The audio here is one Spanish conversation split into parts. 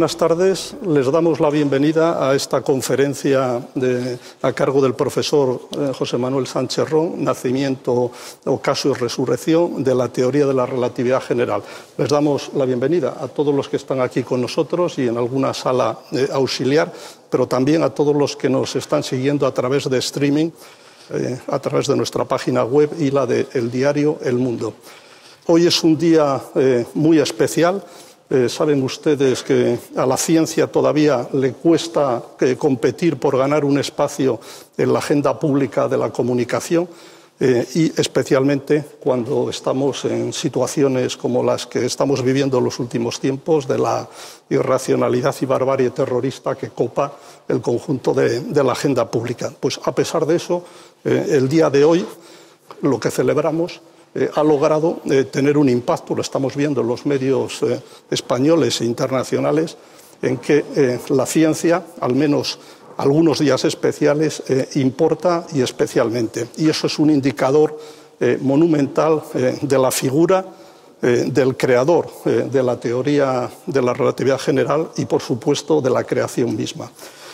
buenas tardes. Les damos la bienvenida a esta conferencia a cargo del profesor eh, José Manuel Sánchez Ron, Nacimiento, Ocaso y Resurrección de la Teoría de la Relatividad General. Les damos la bienvenida a todos los que están aquí con nosotros y en alguna sala eh, auxiliar, pero también a todos los que nos están siguiendo a través de streaming, eh, a través de nuestra página web y la de El diario El Mundo. Hoy es un día muy especial eh, saben ustedes que a la ciencia todavía le cuesta eh, competir por ganar un espacio en la agenda pública de la comunicación eh, y especialmente cuando estamos en situaciones como las que estamos viviendo en los últimos tiempos de la irracionalidad y barbarie terrorista que copa el conjunto de la agenda pública. Pues a pesar de eso, el día de hoy lo que celebramos eh, ha logrado eh, tener un impacto, lo estamos viendo en los medios eh, españoles e internacionales, en que la ciencia, al menos algunos días especiales, importa y especialmente. Y eso es un indicador monumental de la figura del creador de la teoría de la relatividad general y, por supuesto, de la creación misma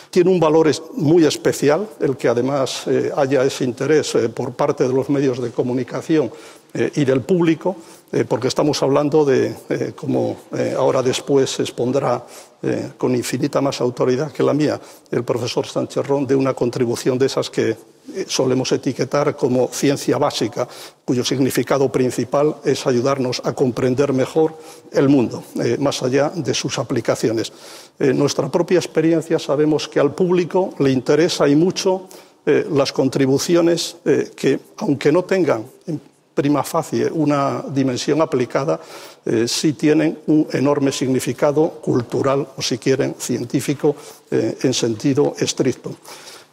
tiene un valor muy especial, el que además haya ese interés por parte de los medios de comunicación eh, y del público, eh, porque estamos hablando de, eh, como ahora después expondrá con infinita más autoridad que la mía el profesor Sánchez de una contribución de esas que solemos etiquetar como ciencia básica, cuyo significado principal es ayudarnos a comprender mejor el mundo, más allá de sus aplicaciones. En nuestra propia experiencia sabemos que al público le interesa y mucho las contribuciones que, aunque no tengan prima facie, una dimensión aplicada, si eh, sí tienen un enorme significado cultural o, si quieren, científico eh, en sentido estricto.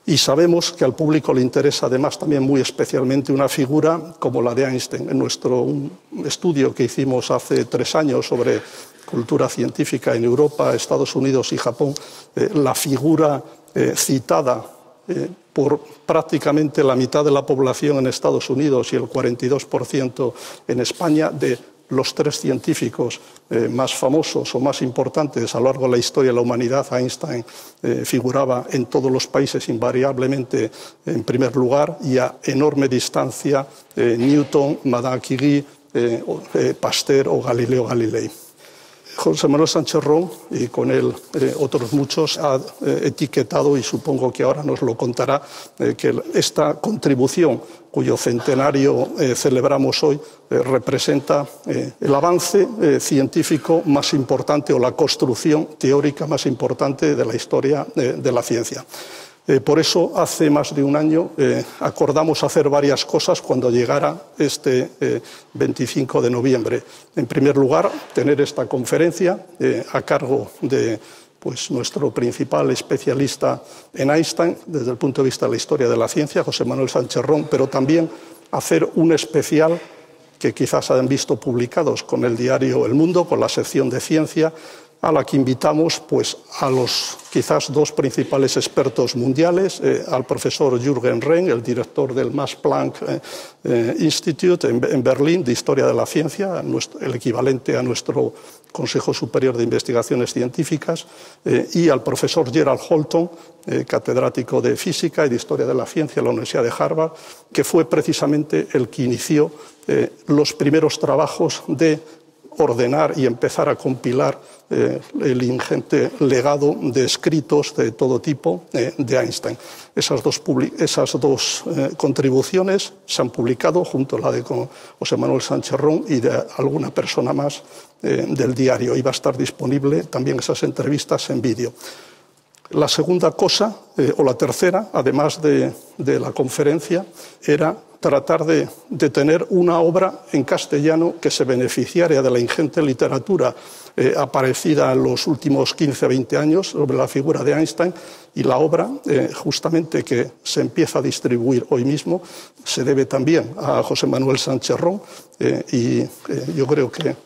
Y sabemos que al público le interesa además también muy especialmente una figura como la de Einstein. En nuestro estudio que hicimos hace tres años sobre cultura científica en Europa, Estados Unidos y Japón, eh, la figura citada eh, por prácticamente la mitad de la población en Estados Unidos y el 42% en España de los tres científicos eh, más famosos o más importantes a lo largo de la historia de la humanidad, Einstein eh, figuraba en todos los países invariablemente en primer lugar y a enorme distancia Newton, Madame Curie, Pasteur o Galileo Galilei. José Manuel Sánchez Ron y con él eh, otros muchos ha eh, etiquetado y supongo que ahora nos lo contará eh, que esta contribución cuyo centenario celebramos hoy representa el avance científico más importante o la construcción teórica más importante de la historia de la ciencia. Eh, por eso, hace más de un año eh, acordamos hacer varias cosas cuando llegara este 25 eh, de noviembre. En primer lugar, tener esta conferencia a cargo de pues, nuestro principal especialista en Einstein, desde el punto de vista de la historia de la ciencia, José Manuel Sánchez Rón, pero también hacer un especial que quizás hayan visto publicados con el diario El Mundo, con la sección de ciencia, a la que invitamos pues, a los quizás dos principales expertos mundiales, eh, al profesor Jürgen Renn, el director del Max Planck eh, eh, Institute en, Berlín de Historia de la Ciencia, el equivalente a nuestro Consejo Superior de Investigaciones Científicas, y al profesor Gerald Holton, catedrático de Física y de Historia de la Ciencia en la Universidad de Harvard, que fue precisamente el que inició los primeros trabajos de ordenar y empezar a compilar eh, el ingente legado de escritos de todo tipo eh, de Einstein. Esas dos, eh, contribuciones se han publicado junto a la de José Manuel Sánchez Ron y de alguna persona más del diario. Y va a estar disponible también esas entrevistas en vídeo. La segunda cosa eh, o la tercera, además de, la conferencia, era tratar de, tener una obra en castellano que se beneficiara de la ingente literatura eh, aparecida en los últimos 15-20 años sobre la figura de Einstein y la obra eh, justamente que se empieza a distribuir hoy mismo se debe también a José Manuel Sánchez Ron y yo creo que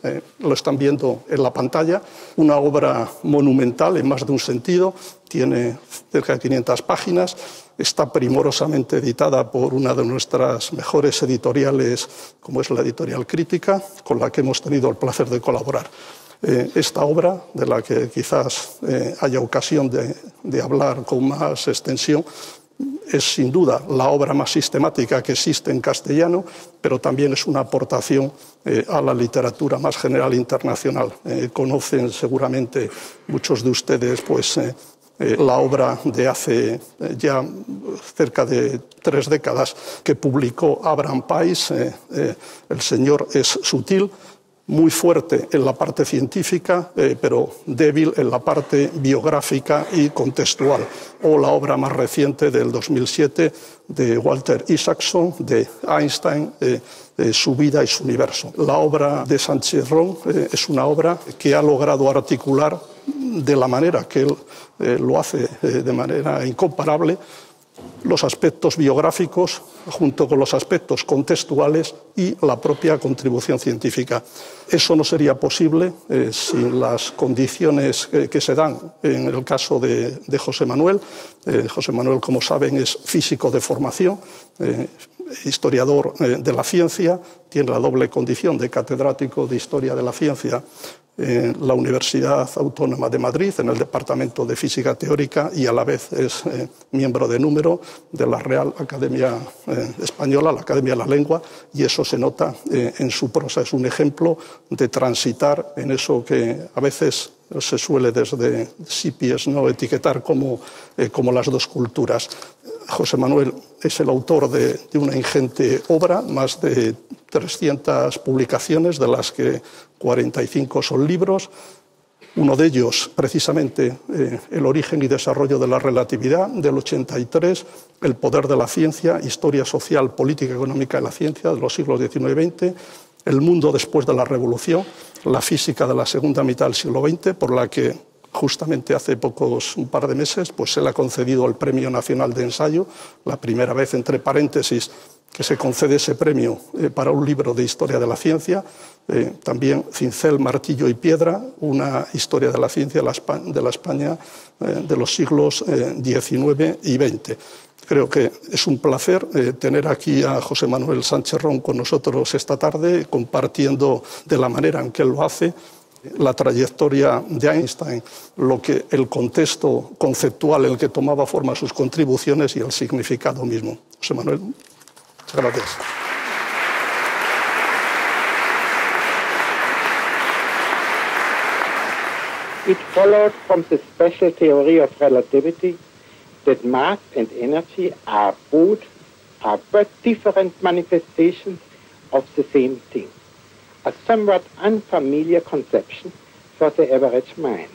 lo están viendo en la pantalla, una obra monumental en más de un sentido, tiene cerca de páginas, está primorosamente editada por una de nuestras mejores editoriales, como es la editorial Crítica, con la que hemos tenido el placer de colaborar. Eh, esta obra, de la que quizás eh, haya ocasión de, hablar con más extensión, es sin duda la obra más sistemática que existe en castellano, pero también es una aportación eh, a la literatura más general internacional. conocen seguramente muchos de ustedes pues, eh, la obra de hace eh, ya cerca de tres décadas que publicó Abraham Pais, eh, El Señor es sutil, muy fuerte en la parte científica, pero débil en la parte biográfica y contextual. O la obra más reciente del 2007 de Walter Isaacson, de Einstein, Su vida y su universo. La obra de Sánchez Ron es una obra que ha logrado articular de la manera que él eh, lo hace eh, de manera incomparable, los aspectos biográficos junto con los aspectos contextuales y la propia contribución científica. Eso no sería posible eh, sin las condiciones que se dan en el caso de, José Manuel. José Manuel, como saben, es físico de formación, historiador de la ciencia, tiene la doble condición de catedrático de historia de la ciencia en la Universidad Autónoma de Madrid, en el Departamento de Física Teórica y a la vez es eh, miembro de número de la Real Academia eh, Española, la Academia de la Lengua, y eso se nota eh, en su prosa. Es un ejemplo de transitar en eso que a veces se suele desde Sipies ¿no? etiquetar como, como las dos culturas. José Manuel es el autor de, de, una ingente obra, más de 300 publicaciones, de las que 45 son libros. Uno de ellos, precisamente, eh, El origen y desarrollo de la relatividad, del 83, El poder de la ciencia, Historia social, política económica de la ciencia, de los siglos XIX y XX, El mundo después de la revolución, la física de la segunda mitad del siglo XX, por la que Justamente hace pocos, un par de meses, pues se le ha concedido el Premio Nacional de Ensayo, la primera vez, entre paréntesis, que se concede ese premio eh, para un libro de historia de la ciencia, eh, también Cincel, Martillo y Piedra, una historia de la ciencia de la España eh, de los siglos XIX y XX. Creo que es un placer tener aquí a José Manuel Sánchez Ron con nosotros esta tarde, compartiendo de la manera en que él lo hace la trayectoria de Einstein, lo que, el contexto conceptual en el que tomaba forma sus contribuciones y el significado mismo. José Manuel, muchas gracias. It follows from the special theory of relativity that mass and energy are both are but different manifestations of the same thing. a somewhat unfamiliar conception for the average mind.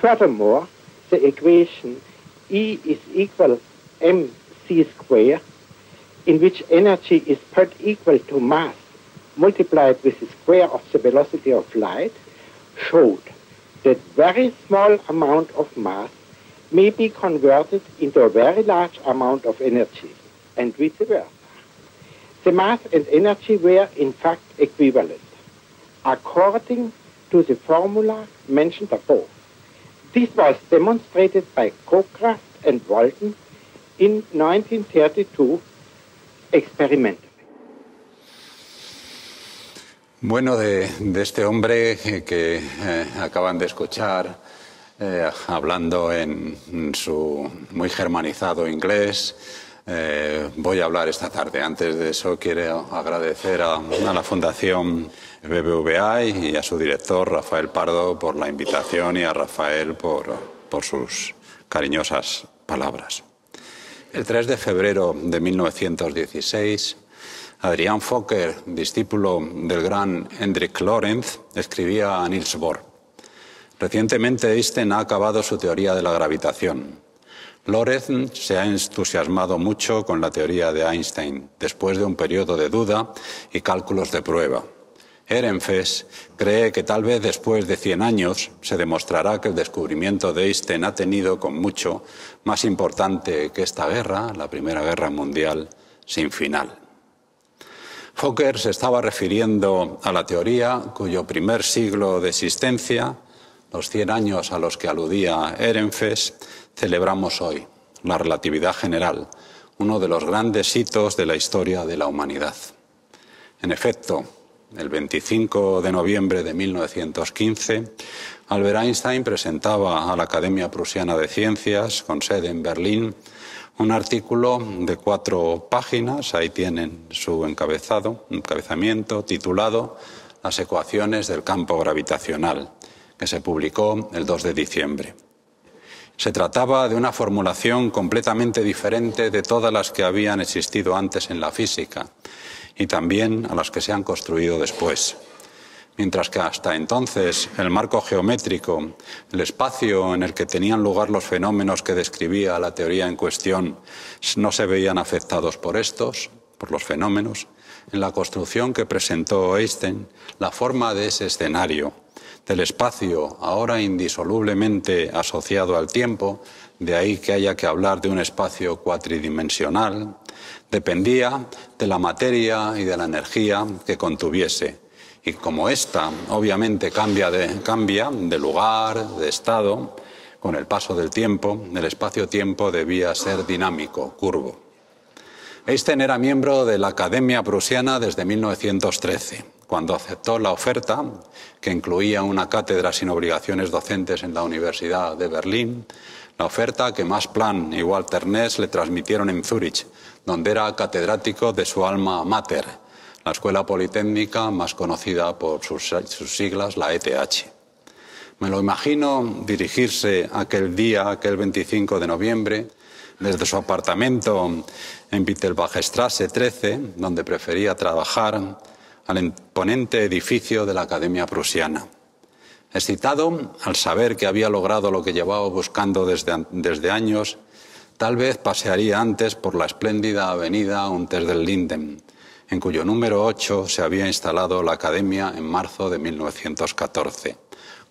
Furthermore, the equation E is equal mc squared, in which energy is put equal to mass multiplied with the square of the velocity of light, showed that very small amount of mass may be converted into a very large amount of energy, and vice versa. The mass and energy were in fact equivalent, according to the formula mentioned above. This was demonstrated by Cochraft and Walton in 1932 experiment. Bueno, de, de, este hombre eh, que eh, acaban de escuchar eh, hablando en su muy germanizado inglés, eh, voy a hablar esta tarde. Antes de eso, quiero agradecer a, la Fundación BBVA y, a su director, Rafael Pardo, por la invitación y a Rafael por, sus cariñosas palabras. El 3 de febrero de 1916, Adrián Fokker, discípulo del gran Hendrik Lorentz, escribía a Niels Bohr. Recientemente Einstein ha acabado su teoría de la gravitación. Lorenz se ha entusiasmado mucho con la teoría de Einstein, después de un periodo de duda y cálculos de prueba. Ehrenfest cree que tal vez después de 100 años se demostrará que el descubrimiento de Einstein ha tenido, con mucho, más importante que esta guerra, la Primera Guerra Mundial, sin final. Fokker se estaba refiriendo a la teoría cuyo primer siglo de existencia, los 100 años a los que aludía Ehrenfest, celebramos hoy, la relatividad general, uno de los grandes hitos de la historia de la humanidad. En efecto, el 25 de noviembre de 1915, Albert Einstein presentaba a la Academia Prusiana de Ciencias, con sede en Berlín, un artículo de cuatro páginas, ahí tienen su encabezado, encabezamiento, titulado Las ecuaciones del campo gravitacional, que se publicó el 2 de diciembre. Se trataba de una formulación completamente diferente de todas las que habían existido antes en la física y también a las que se han construido después. Mientras que hasta entonces el marco geométrico, el espacio en el que tenían lugar los fenómenos que describía la teoría en cuestión, no se veían afectados por estos, por los fenómenos, en la construcción que presentó Einstein, la forma de ese escenario del espacio, ahora indisolublemente asociado al tiempo, de ahí que haya que hablar de un espacio cuatridimensional, dependía de la materia y de la energía que contuviese. Y como ésta obviamente cambia de, cambia de lugar, de estado, con el paso del tiempo, el espacio-tiempo debía ser dinámico, curvo. Einstein era miembro de la Academia Prusiana desde 1913 cuando aceptó la oferta, que incluía una cátedra sin obligaciones docentes en la Universidad de Berlín, la oferta que Max Planck y Walter Ness le transmitieron en Zúrich, donde era catedrático de su alma mater, la Escuela Politécnica más conocida por sus, siglas, la ETH. Me lo imagino dirigirse aquel día, aquel 25 de noviembre, desde su apartamento en Wittelbachstrasse 13, donde prefería trabajar, al imponente edificio de la Academia Prusiana. Excitado al saber que había logrado lo que llevaba buscando desde, años, tal vez pasearía antes por la espléndida avenida Unter del Linden, en cuyo número 8 se había instalado la Academia en marzo de 1914,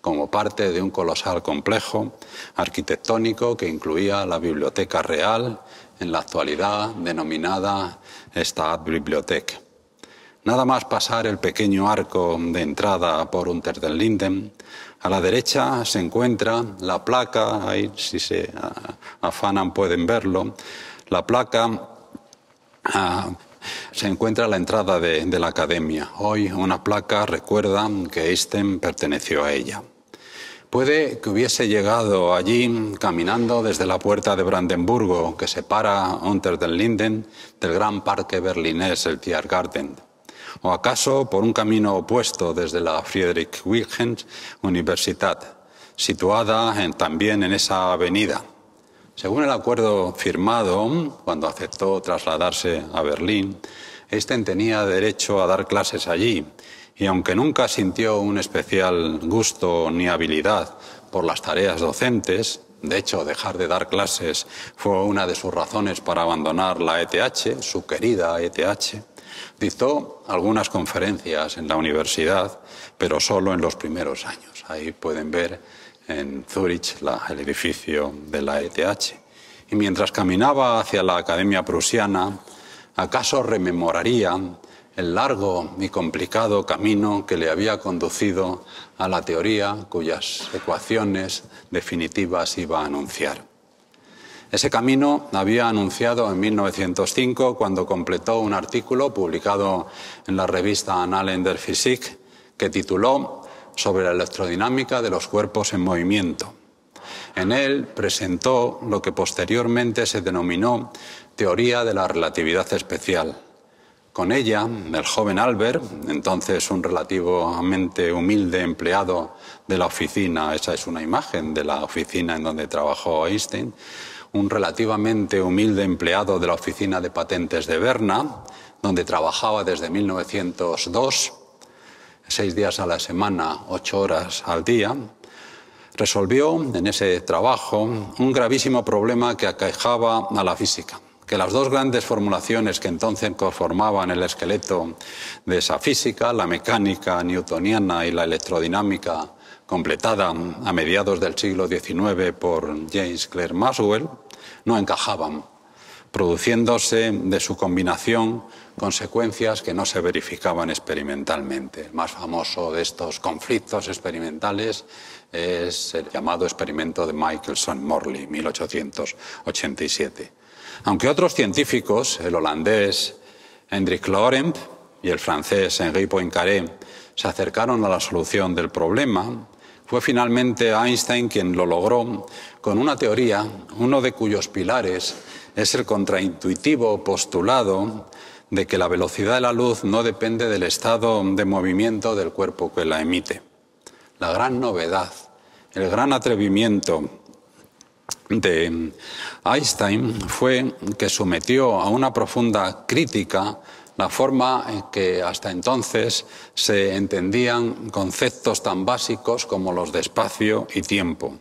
como parte de un colosal complejo arquitectónico que incluía la Biblioteca Real, en la actualidad denominada Stadtbibliothek Nada más pasar el pequeño arco de entrada por Unter den Linden, a la derecha se encuentra la placa, ahí si se ah, afanan pueden verlo, la placa ah, se encuentra a la entrada de, la academia. Hoy una placa recuerda que Einstein perteneció a ella. Puede que hubiese llegado allí caminando desde la puerta de Brandenburgo que separa Unter den Linden del gran parque berlinés, el Tiergarten. ¿O acaso por un camino opuesto desde la Friedrich Wilhelm Universität, situada también en esa avenida? Según el acuerdo firmado cuando aceptó trasladarse a Berlín, Einstein tenía derecho a dar clases allí y aunque nunca sintió un especial gusto ni habilidad por las tareas docentes, de hecho, dejar de dar clases fue una de sus razones para abandonar la ETH, su querida ETH, Dictó algunas conferencias en la universidad, pero solo en los primeros años. Ahí pueden ver en Zúrich el edificio de la ETH. Y mientras caminaba hacia la Academia Prusiana, acaso rememoraría el largo y complicado camino que le había conducido a la teoría cuyas ecuaciones definitivas iba a anunciar. Ese camino había anunciado en 1905 cuando completó un artículo publicado en la revista Annalen der Physik que tituló Sobre la electrodinámica de los cuerpos en movimiento. En él presentó lo que posteriormente se denominó teoría de la relatividad especial. Con ella, el joven Albert, entonces un relativamente humilde empleado de la oficina, esa es una imagen de la oficina en donde trabajó Einstein, un relativamente humilde empleado de la oficina de patentes de Berna, donde trabajaba desde 1902, seis días a la semana, ocho horas al día, resolvió en ese trabajo un gravísimo problema que acajaba a la física que las dos grandes formulaciones que entonces conformaban el esqueleto de esa física, la mecánica newtoniana y la electrodinámica completada a mediados del siglo XIX por James Clerk Maxwell, no encajaban, produciéndose de su combinación consecuencias que no se verificaban experimentalmente. El más famoso de estos conflictos experimentales es el llamado experimento de Michelson-Morley, 1887. Aunque otros científicos, el holandés Hendrik Lorentz y el francés Henri Poincaré, se acercaron a la solución del problema, fue finalmente Einstein quien lo logró con una teoría, uno de cuyos pilares es el contraintuitivo postulado de que la velocidad de la luz no depende del estado de movimiento del cuerpo que la emite. La gran novedad, el gran atrevimiento de Einstein fue que sometió a una profunda crítica la forma en que hasta entonces se entendían conceptos tan básicos como los de espacio y tiempo.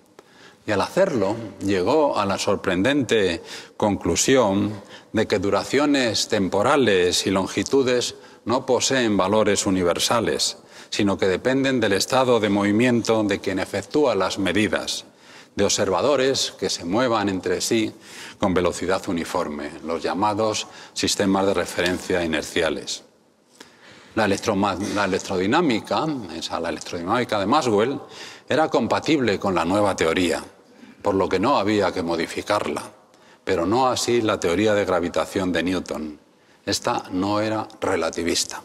Y al hacerlo llegó a la sorprendente conclusión de que duraciones temporales y longitudes no poseen valores universales, sino que dependen del estado de movimiento de quien efectúa las medidas de observadores que se muevan entre sí con velocidad uniforme, los llamados sistemas de referencia inerciales. La, electrodinámica, la electrodinámica de Maxwell, era compatible con la nueva teoría, por lo que no había que modificarla, pero no así la teoría de gravitación de Newton. Esta no era relativista.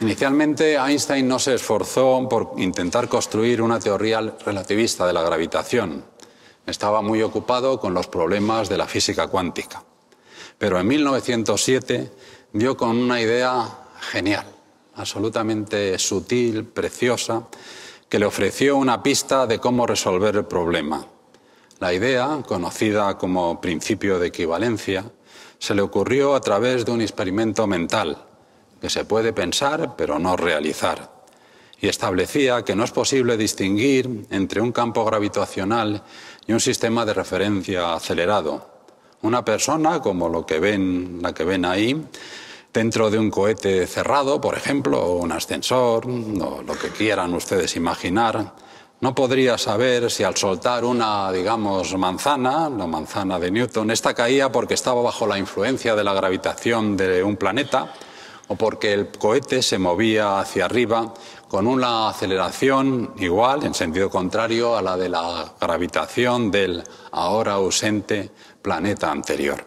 Inicialmente, Einstein no se esforzó por intentar construir una teoría relativista de la gravitación. Estaba muy ocupado con los problemas de la física cuántica. Pero en 1907 dio con una idea genial, absolutamente sutil, preciosa, que le ofreció una pista de cómo resolver el problema. La idea, conocida como principio de equivalencia, se le ocurrió a través de un experimento mental que se puede pensar pero no realizar, y establecía que no es posible distinguir entre un campo gravitacional y un sistema de referencia acelerado. Una persona, como lo que ven, la que ven ahí, dentro de un cohete cerrado, por ejemplo, o un ascensor, o lo que quieran ustedes imaginar, no podría saber si al soltar una, digamos, manzana, la manzana de Newton, esta caía porque estaba bajo la influencia de la gravitación de un planeta, o porque el cohete se movía hacia arriba con una aceleración igual, en sentido contrario, a la de la gravitación del ahora ausente planeta anterior.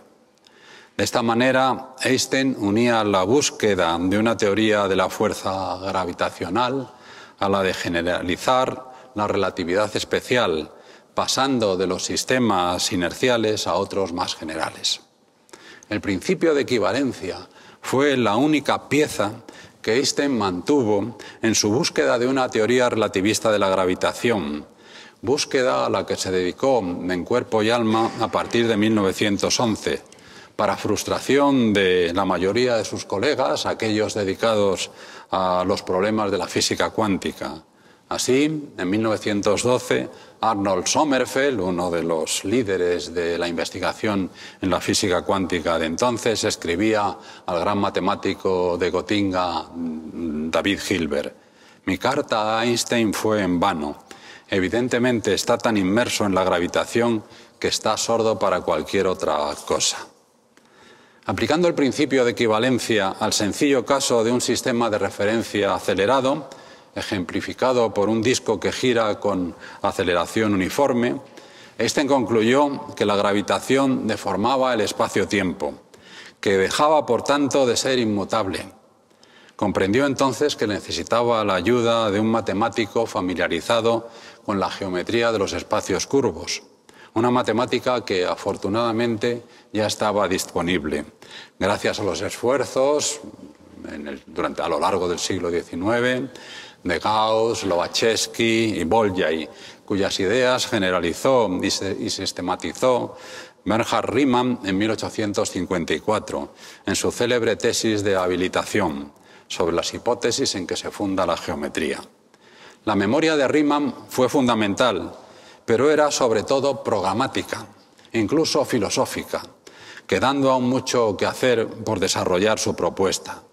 De esta manera, Einstein unía la búsqueda de una teoría de la fuerza gravitacional a la de generalizar la relatividad especial, pasando de los sistemas inerciales a otros más generales. El principio de equivalencia fue la única pieza que Einstein mantuvo en su búsqueda de una teoría relativista de la gravitación, búsqueda a la que se dedicó en cuerpo y alma a partir de 1911, para frustración de la mayoría de sus colegas, aquellos dedicados a los problemas de la física cuántica. Así, en 1912, Arnold Sommerfeld, uno de los líderes de la investigación en la física cuántica de entonces, escribía al gran matemático de Gotinga, mm, David Hilbert. Mi carta a Einstein fue en vano. Evidentemente está tan inmerso en la gravitación que está sordo para cualquier otra cosa. Aplicando el principio de equivalencia al sencillo caso de un sistema de referencia acelerado, ejemplificado por un disco que gira con aceleración uniforme, Einstein concluyó que la gravitación deformaba el espacio-tiempo, que dejaba por tanto de ser inmutable. Comprendió entonces que necesitaba la ayuda de un matemático familiarizado con la geometría de los espacios curvos, una matemática que afortunadamente ya estaba disponible, gracias a los esfuerzos durante, a lo largo del siglo XIX de Gauss, Lobachevsky y Bolyai, cuyas ideas generalizó y, sistematizó Bernhard Riemann en 1854, en su célebre tesis de habilitación sobre las hipótesis en que se funda la geometría. La memoria de Riemann fue fundamental, pero era sobre todo programática, incluso filosófica, quedando aún mucho que hacer por desarrollar su propuesta.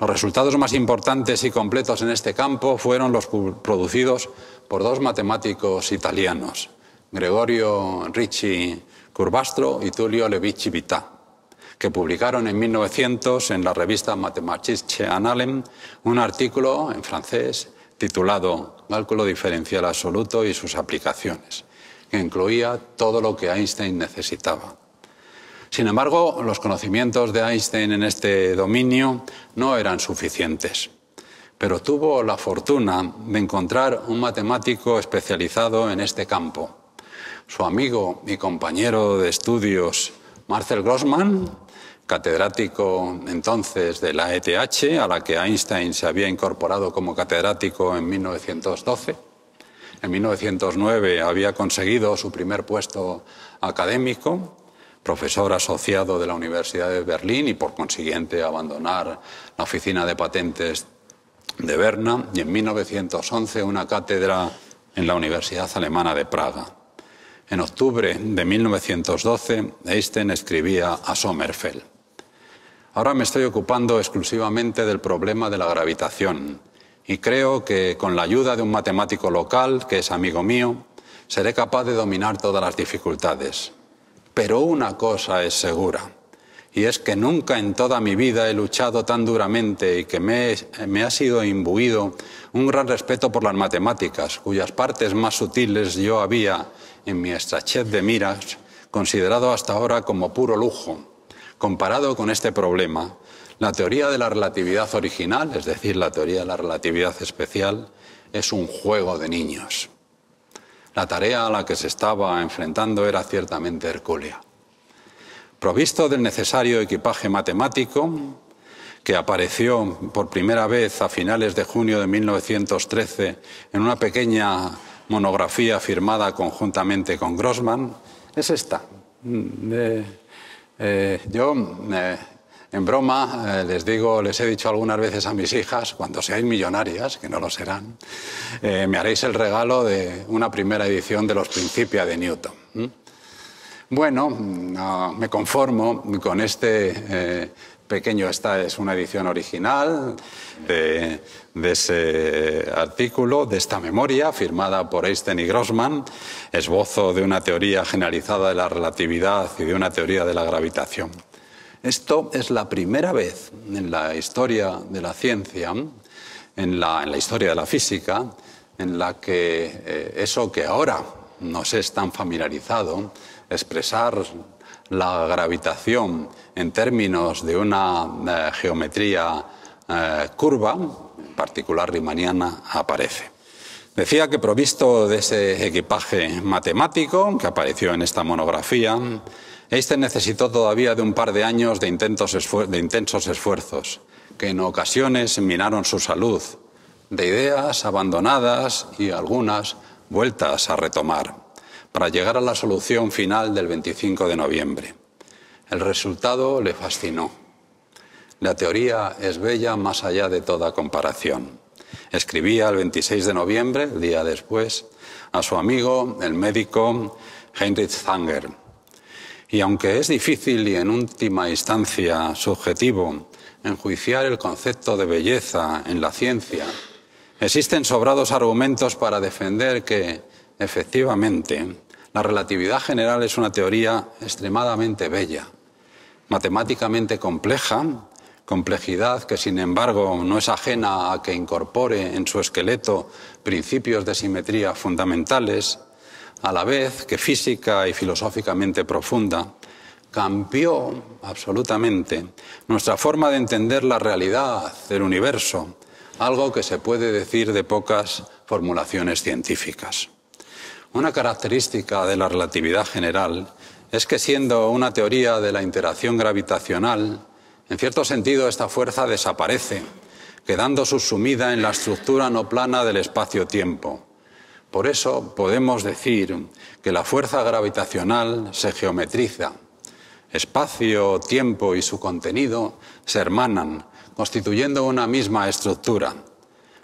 Los resultados más importantes y completos en este campo fueron los producidos por dos matemáticos italianos, Gregorio Ricci Curbastro y Tullio Levici Vita, que publicaron en 1900 en la revista Mathematische Annalen un artículo en francés titulado Cálculo diferencial absoluto y sus aplicaciones, que incluía todo lo que Einstein necesitaba sin embargo, los conocimientos de Einstein en este dominio no eran suficientes, pero tuvo la fortuna de encontrar un matemático especializado en este campo. Su amigo y compañero de estudios, Marcel Grossman, catedrático entonces de la ETH, a la que Einstein se había incorporado como catedrático en 1912. En 1909 había conseguido su primer puesto académico profesor asociado de la Universidad de Berlín y por consiguiente abandonar la oficina de patentes de Berna y en 1911 una cátedra en la Universidad Alemana de Praga. En octubre de 1912 Einstein escribía a Sommerfeld. Ahora me estoy ocupando exclusivamente del problema de la gravitación y creo que con la ayuda de un matemático local, que es amigo mío, seré capaz de dominar todas las dificultades. Pero una cosa es segura, y es que nunca en toda mi vida he luchado tan duramente y que me, ha sido imbuido un gran respeto por las matemáticas, cuyas partes más sutiles yo había, en mi estrechez de miras, considerado hasta ahora como puro lujo. Comparado con este problema, la teoría de la relatividad original, es decir, la teoría de la relatividad especial, es un juego de niños. La tarea a la que se estaba enfrentando era ciertamente hercúlea. Provisto del necesario equipaje matemático, que apareció por primera vez a finales de junio de 1913 en una pequeña monografía firmada conjuntamente con Grossman, es esta. Mm, eh, eh, yo eh, en broma, eh, les digo, les he dicho algunas veces a mis hijas, cuando seáis millonarias, que no lo serán, eh, me haréis el regalo de una primera edición de los Principia de Newton. Bueno, mm, ah, me conformo con este eh, pequeño, esta es una edición original de, de, ese artículo, de esta memoria, firmada por Einstein y Grossman, esbozo de una teoría generalizada de la relatividad y de una teoría de la gravitación. Esto es la primera vez en la historia de la ciencia, en la, historia de la física, en la que eh, eso que ahora nos es tan familiarizado, expresar la gravitación en términos de una eh, geometría eh, curva, en particular riemanniana, aparece. Decía que provisto de ese equipaje matemático que apareció en esta monografía, este necesitó todavía de un par de años de, intensos esfuerzos, que en ocasiones minaron su salud, de ideas abandonadas y algunas vueltas a retomar, para llegar a la solución final del 25 de noviembre. El resultado le fascinó. La teoría es bella más allá de toda comparación. Escribía el 26 de noviembre, día después, a su amigo, el médico Heinrich Zanger, y aunque es difícil y en última instancia subjetivo enjuiciar el concepto de belleza en la ciencia, existen sobrados argumentos para defender que, efectivamente, la relatividad general es una teoría extremadamente bella, matemáticamente compleja, complejidad que sin embargo no es ajena a que incorpore en su esqueleto principios de simetría fundamentales, a la vez que física y filosóficamente profunda, cambió absolutamente nuestra forma de entender la realidad del universo, algo que se puede decir de pocas formulaciones científicas. Una característica de la relatividad general es que siendo una teoría de la interacción gravitacional, en cierto sentido esta fuerza desaparece, quedando subsumida en la estructura no plana del espacio-tiempo por eso podemos decir que la fuerza gravitacional se geometriza. Espacio, tiempo y su contenido se hermanan, constituyendo una misma estructura.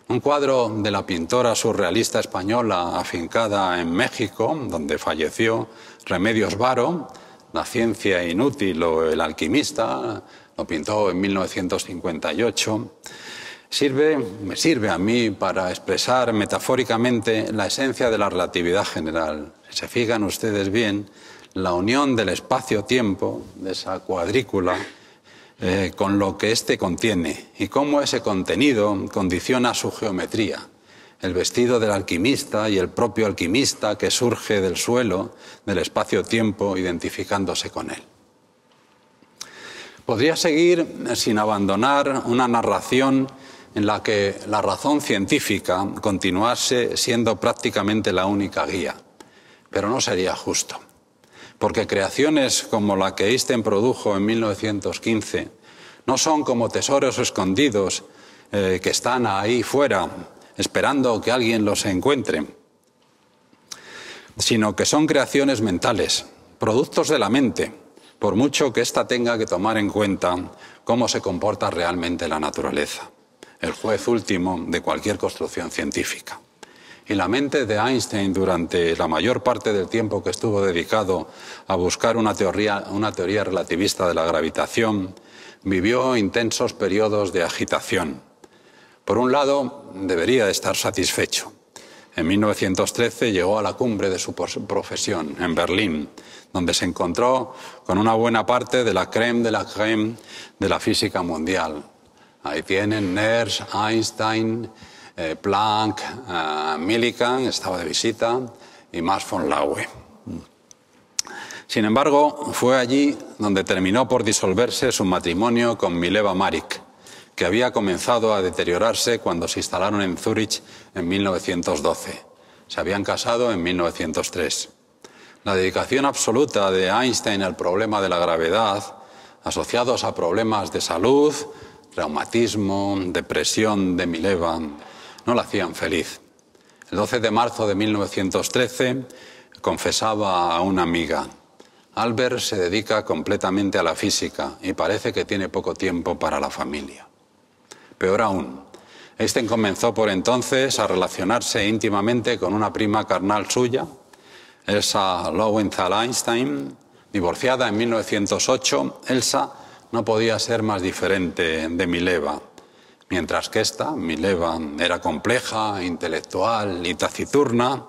Un cuadro de la pintora surrealista española afincada en México, donde falleció Remedios Varo, La ciencia inútil o El alquimista, lo pintó en 1958 Sirve, me sirve a mí para expresar metafóricamente la esencia de la relatividad general. Si se fijan ustedes bien, la unión del espacio-tiempo, de esa cuadrícula, eh, con lo que éste contiene y cómo ese contenido condiciona su geometría. El vestido del alquimista y el propio alquimista que surge del suelo, del espacio-tiempo, identificándose con él. Podría seguir sin abandonar una narración en la que la razón científica continuase siendo prácticamente la única guía. Pero no sería justo, porque creaciones como la que Einstein produjo en 1915 no son como tesoros escondidos eh, que están ahí fuera esperando que alguien los encuentre, sino que son creaciones mentales, productos de la mente, por mucho que ésta tenga que tomar en cuenta cómo se comporta realmente la naturaleza el juez último de cualquier construcción científica. Y la mente de Einstein durante la mayor parte del tiempo que estuvo dedicado a buscar una teoría, relativista de la gravitación, vivió intensos periodos de agitación. Por un lado, debería estar satisfecho. En 1913 llegó a la cumbre de su profesión, en Berlín, donde se encontró con una buena parte de la creme de la creme de la física mundial, Ahí tienen Ners, Einstein, eh, Planck, eh, Millikan, estaba de visita, y Max von Laue. Sin embargo, fue allí donde terminó por disolverse su matrimonio con Mileva Marik, que había comenzado a deteriorarse cuando se instalaron en Zúrich en 1912. Se habían casado en 1903. La dedicación absoluta de Einstein al problema de la gravedad, asociados a problemas de salud, traumatismo, depresión de Mileva, no la hacían feliz. El 12 de marzo de 1913 confesaba a una amiga, Albert se dedica completamente a la física y parece que tiene poco tiempo para la familia. Peor aún, Einstein comenzó por entonces a relacionarse íntimamente con una prima carnal suya, Elsa Lowenthal Einstein. Divorciada en 1908, Elsa no podía ser más diferente de Mileva. Mientras que esta, Mileva, era compleja, intelectual y taciturna,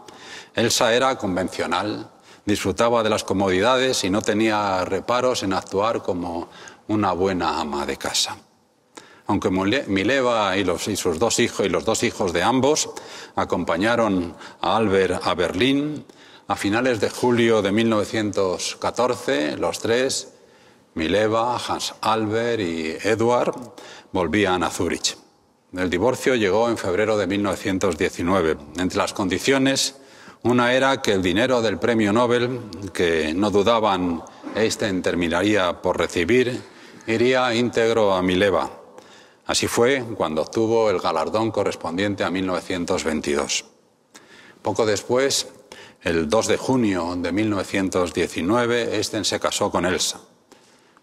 Elsa era convencional, disfrutaba de las comodidades y no tenía reparos en actuar como una buena ama de casa. Aunque Mileva y, los, sus dos hijos y los dos hijos de ambos acompañaron a Albert a Berlín, a finales de julio de 1914 los tres Mileva, Hans Albert y Eduard volvían a Zúrich. El divorcio llegó en febrero de 1919. Entre las condiciones, una era que el dinero del premio Nobel, que no dudaban Einstein terminaría por recibir, iría íntegro a Mileva. Así fue cuando obtuvo el galardón correspondiente a 1922. Poco después, el 2 de junio de 1919, Einstein se casó con Elsa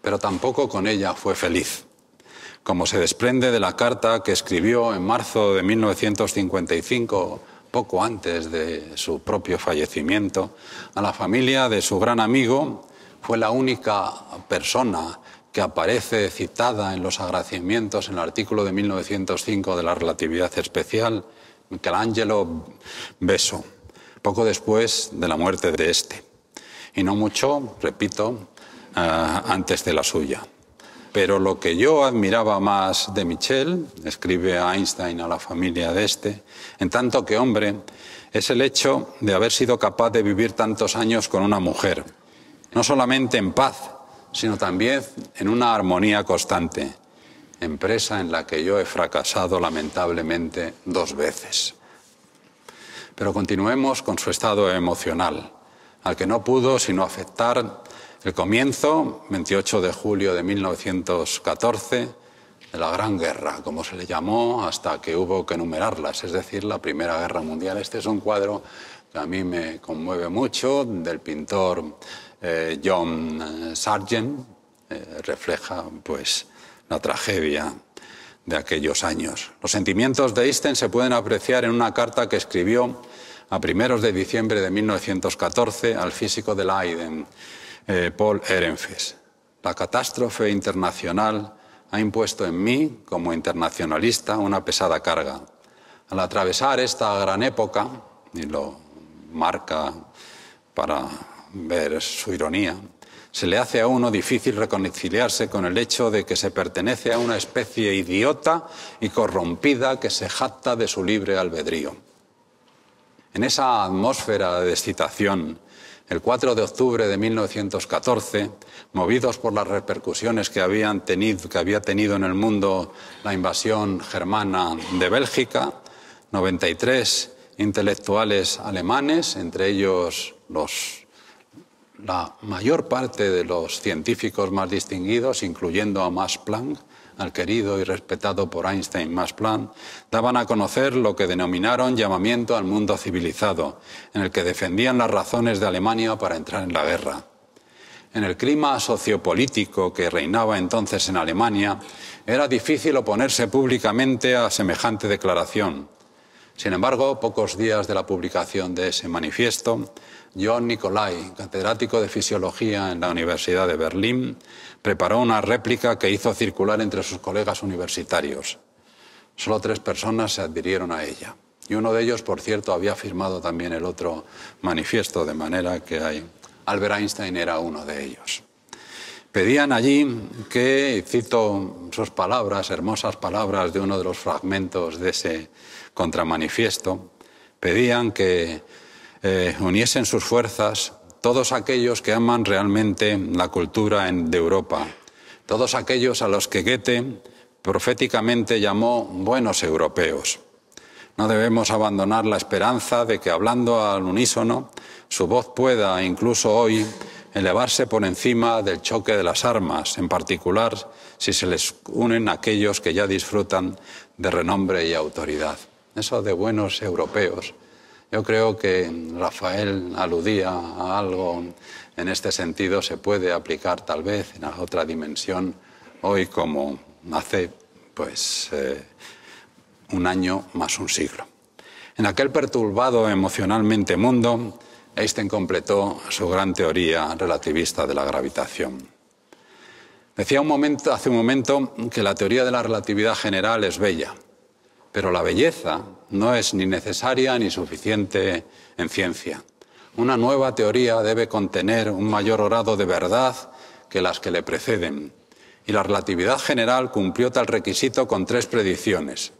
pero tampoco con ella fue feliz. Como se desprende de la carta que escribió en marzo de 1955, poco antes de su propio fallecimiento, a la familia de su gran amigo, fue la única persona que aparece citada en los agradecimientos en el artículo de 1905 de la relatividad especial, Michelangelo Beso, poco después de la muerte de este. Y no mucho, repito, Ah, antes de la suya. Pero lo que yo admiraba más de Michel, escribe Einstein a la familia de este, en tanto que hombre, es el hecho de haber sido capaz de vivir tantos años con una mujer, no solamente en paz, sino también en una armonía constante, empresa en la que yo he fracasado lamentablemente dos veces. Pero continuemos con su estado emocional, al que no pudo sino afectar el comienzo, 28 de julio de 1914, de la Gran Guerra, como se le llamó, hasta que hubo que enumerarlas, es decir, la Primera Guerra Mundial. Este es un cuadro que a mí me conmueve mucho, del pintor eh, John eh, Sargent, eh, refleja pues la tragedia de aquellos años. Los sentimientos de Einstein se pueden apreciar en una carta que escribió a primeros de diciembre de 1914 al físico de Leiden eh, Paul Ehrenfest. La catástrofe internacional ha impuesto en mí, como internacionalista, una pesada carga. Al atravesar esta gran época, y lo marca para ver su ironía, se le hace a uno difícil reconciliarse con el hecho de que se pertenece a una especie idiota y corrompida que se jacta de su libre albedrío. En esa atmósfera de excitación el 4 de octubre de 1914, movidos por las repercusiones que, había tenido en el mundo la invasión germana de Bélgica, 93 intelectuales alemanes, entre ellos la mayor parte de los científicos más distinguidos, incluyendo a Max Planck, al querido y respetado por Einstein Max daban a conocer lo que denominaron llamamiento al mundo civilizado, en el que defendían las razones de Alemania para entrar en la guerra. En el clima sociopolítico que reinaba entonces en Alemania, era difícil oponerse públicamente a semejante declaración. Sin embargo, pocos días de la publicación de ese manifiesto, John Nicolai, catedrático de Fisiología en la Universidad de Berlín, preparó una réplica que hizo circular entre sus colegas universitarios. Solo tres personas se adhirieron a ella. Y uno de ellos, por cierto, había firmado también el otro manifiesto, de manera que hay... Albert Einstein era uno de ellos. Pedían allí que, cito sus palabras, hermosas palabras de uno de los fragmentos de ese contramanifiesto, pedían que eh, uniesen sus fuerzas todos aquellos que aman realmente la cultura de Europa, todos aquellos a los que Goethe proféticamente llamó buenos europeos. No debemos abandonar la esperanza de que hablando al unísono, su voz pueda, incluso hoy, elevarse por encima del choque de las armas, en particular si se les unen aquellos que ya disfrutan de renombre y autoridad. Eso de buenos europeos yo creo que Rafael aludía a algo en este sentido, se puede aplicar tal vez en otra dimensión hoy como hace pues eh, un año más un siglo. En aquel perturbado emocionalmente mundo, Einstein completó su gran teoría relativista de la gravitación. Decía un momento, hace un momento que la teoría de la relatividad general es bella, pero la belleza no es ni necesaria ni suficiente en ciencia. Una nueva teoría debe contener un mayor grado de verdad que las que le preceden. Y la relatividad general cumplió tal requisito con tres predicciones.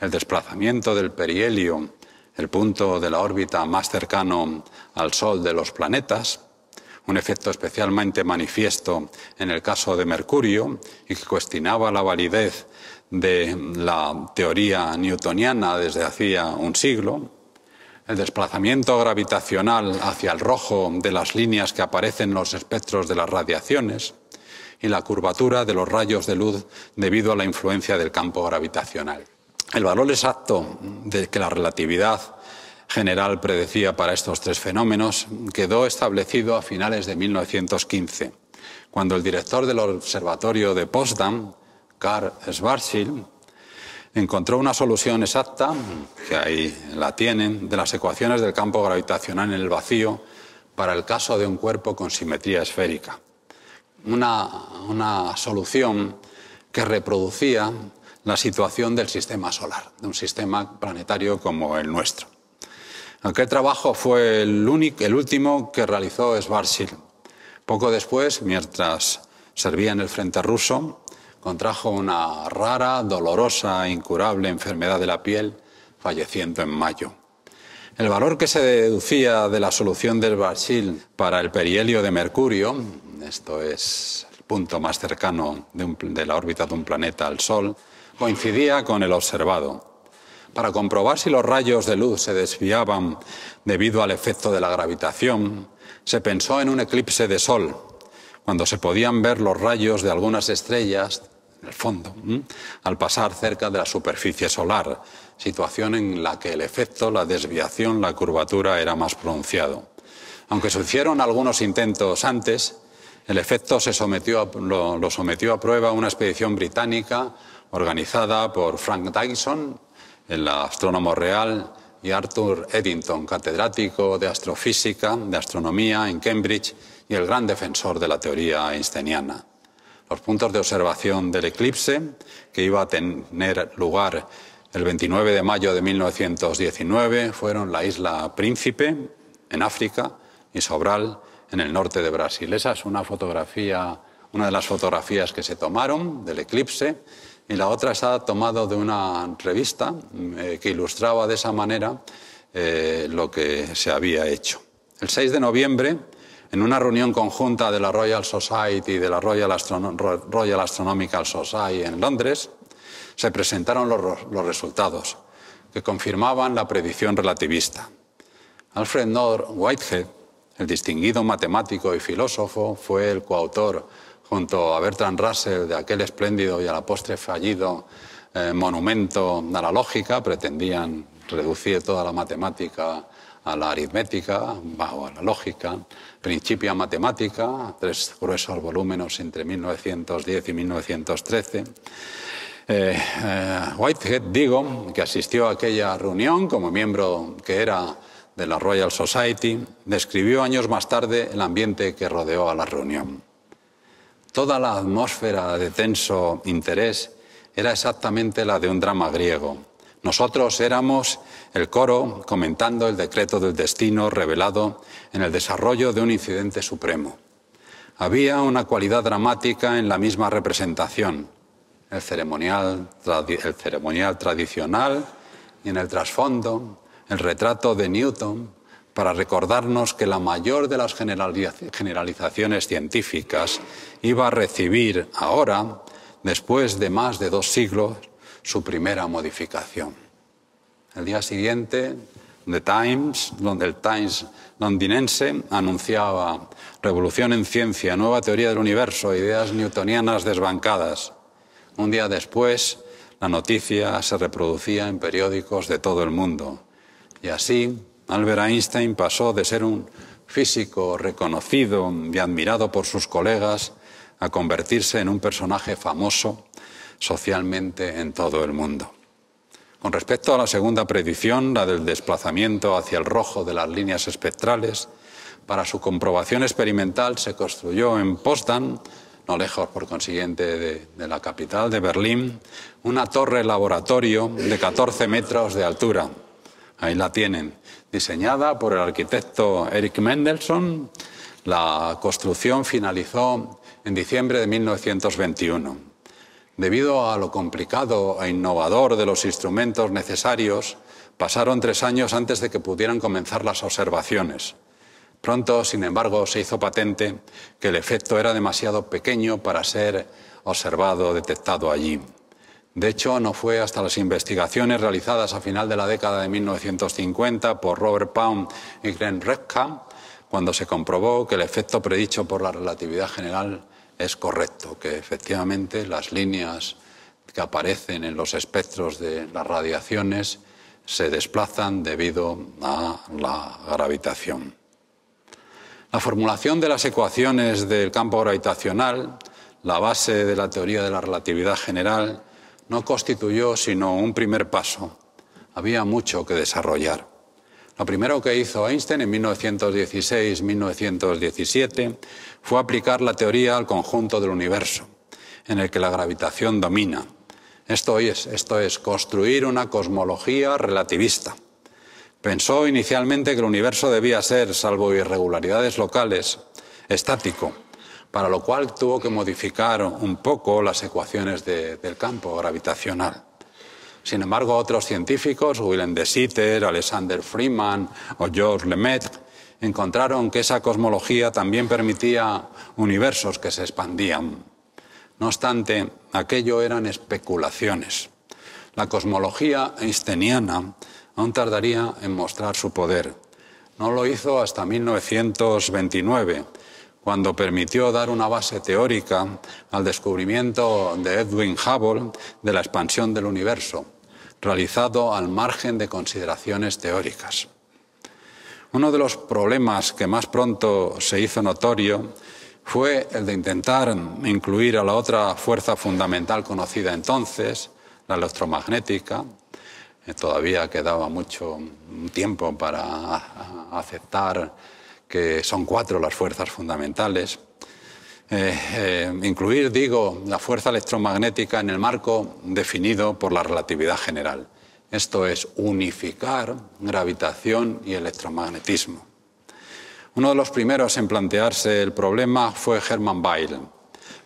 El desplazamiento del perihelio, el punto de la órbita más cercano al Sol de los planetas, un efecto especialmente manifiesto en el caso de Mercurio y que cuestionaba la validez de la teoría newtoniana desde hacía un siglo, el desplazamiento gravitacional hacia el rojo de las líneas que aparecen en los espectros de las radiaciones y la curvatura de los rayos de luz debido a la influencia del campo gravitacional. El valor exacto de que la relatividad general predecía para estos tres fenómenos quedó establecido a finales de 1915, cuando el director del Observatorio de Potsdam, Karl Schwarzschild, encontró una solución exacta, que ahí la tienen, de las ecuaciones del campo gravitacional en el vacío para el caso de un cuerpo con simetría esférica. Una, una solución que reproducía la situación del sistema solar, de un sistema planetario como el nuestro. Aquel trabajo fue el, único, el último que realizó Schwarzschild. Poco después, mientras servía en el frente ruso, contrajo una rara, dolorosa e incurable enfermedad de la piel, falleciendo en mayo. El valor que se deducía de la solución del Barsil para el perihelio de Mercurio, esto es el punto más cercano de la órbita de un planeta al Sol, coincidía con el observado. Para comprobar si los rayos de luz se desviaban debido al efecto de la gravitación, se pensó en un eclipse de Sol, cuando se podían ver los rayos de algunas estrellas en el fondo, al pasar cerca de la superficie solar, situación en la que el efecto, la desviación, la curvatura era más pronunciado. Aunque se hicieron algunos intentos antes, el efecto se sometió lo, lo sometió a prueba una expedición británica organizada por Frank Dyson, el astrónomo real, y Arthur Eddington, catedrático de astrofísica, de astronomía en Cambridge, y el gran defensor de la teoría einsteiniana. Los puntos de observación del eclipse, que iba a tener lugar el 29 de mayo de 1919, fueron la isla Príncipe, en África, y Sobral, en el norte de Brasil. Esa es una fotografía, una de las fotografías que se tomaron del eclipse, y la otra se ha tomado de una revista eh, que ilustraba de esa manera eh, lo que se había hecho. El 6 de noviembre en una reunión conjunta de la Royal Society y de la Royal, Astronomical Society en Londres, se presentaron los, resultados que confirmaban la predicción relativista. Alfred North Whitehead, el distinguido matemático y filósofo, fue el coautor, junto a Bertrand Russell, de aquel espléndido y a la postre fallido eh, monumento a la lógica, pretendían reducir toda la matemática a la aritmética, bajo a la lógica, Principia Matemática, tres gruesos volúmenes entre 1910 y 1913. Eh, eh, Whitehead, digo, que asistió a aquella reunión como miembro que era de la Royal Society, describió años más tarde el ambiente que rodeó a la reunión. Toda la atmósfera de tenso interés era exactamente la de un drama griego, nosotros éramos el coro comentando el decreto del destino revelado en el desarrollo de un incidente supremo. Había una cualidad dramática en la misma representación, el ceremonial, tradicional y en el trasfondo el retrato de Newton para recordarnos que la mayor de las generalizaciones científicas iba a recibir ahora, después de más de dos siglos, su primera modificación. El día siguiente, The Times, donde el Times londinense anunciaba revolución en ciencia, nueva teoría del universo, ideas newtonianas desbancadas. Un día después, la noticia se reproducía en periódicos de todo el mundo. Y así, Albert Einstein pasó de ser un físico reconocido y admirado por sus colegas a convertirse en un personaje famoso socialmente en todo el mundo. Con respecto a la segunda predicción, la del desplazamiento hacia el rojo de las líneas espectrales, para su comprobación experimental se construyó en Potsdam, no lejos por consiguiente de, la capital de Berlín, una torre laboratorio de 14 metros de altura. Ahí la tienen, diseñada por el arquitecto Eric Mendelssohn. La construcción finalizó en diciembre de 1921. Debido a lo complicado e innovador de los instrumentos necesarios, pasaron tres años antes de que pudieran comenzar las observaciones. Pronto, sin embargo, se hizo patente que el efecto era demasiado pequeño para ser observado, o detectado allí. De hecho, no fue hasta las investigaciones realizadas a final de la década de 1950 por Robert Pound y Glenn Redka cuando se comprobó que el efecto predicho por la relatividad general es correcto, que efectivamente las líneas que aparecen en los espectros de las radiaciones se desplazan debido a la gravitación. La formulación de las ecuaciones del campo gravitacional, la base de la teoría de la relatividad general, no constituyó sino un primer paso. Había mucho que desarrollar. Lo primero que hizo Einstein en 1916-1917 fue aplicar la teoría al conjunto del universo, en el que la gravitación domina. Esto es, construir una cosmología relativista. Pensó inicialmente que el universo debía ser, salvo irregularidades locales, estático, para lo cual tuvo que modificar un poco las ecuaciones del campo gravitacional. Sin embargo, otros científicos, Willem de Sitter, Alexander Freeman o George Lemaitre, encontraron que esa cosmología también permitía universos que se expandían. No obstante, aquello eran especulaciones. La cosmología einsteiniana aún tardaría en mostrar su poder. No lo hizo hasta 1929, cuando permitió dar una base teórica al descubrimiento de Edwin Hubble de la expansión del universo, realizado al margen de consideraciones teóricas. Uno de los problemas que más pronto se hizo notorio fue el de intentar incluir a la otra fuerza fundamental conocida entonces, la electromagnética. Eh, todavía quedaba mucho mm, tiempo para aceptar que son cuatro las fuerzas fundamentales. Eh, eh, incluir, digo, la fuerza electromagnética en el marco definido por la relatividad general. Esto es unificar gravitación y electromagnetismo. Uno de los primeros en plantearse el problema fue Hermann Weyl...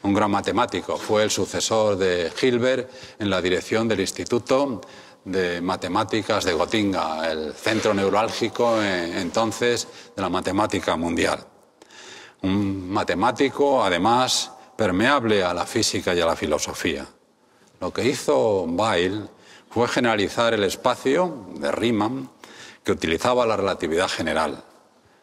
un gran matemático. Fue el sucesor de Hilbert en la dirección del Instituto de Matemáticas de Gotinga, el centro neurálgico eh, entonces de la matemática mundial. Un matemático, además, permeable a la física y a la filosofía. Lo que hizo Weyl fue generalizar el espacio de Riemann que utilizaba la relatividad general.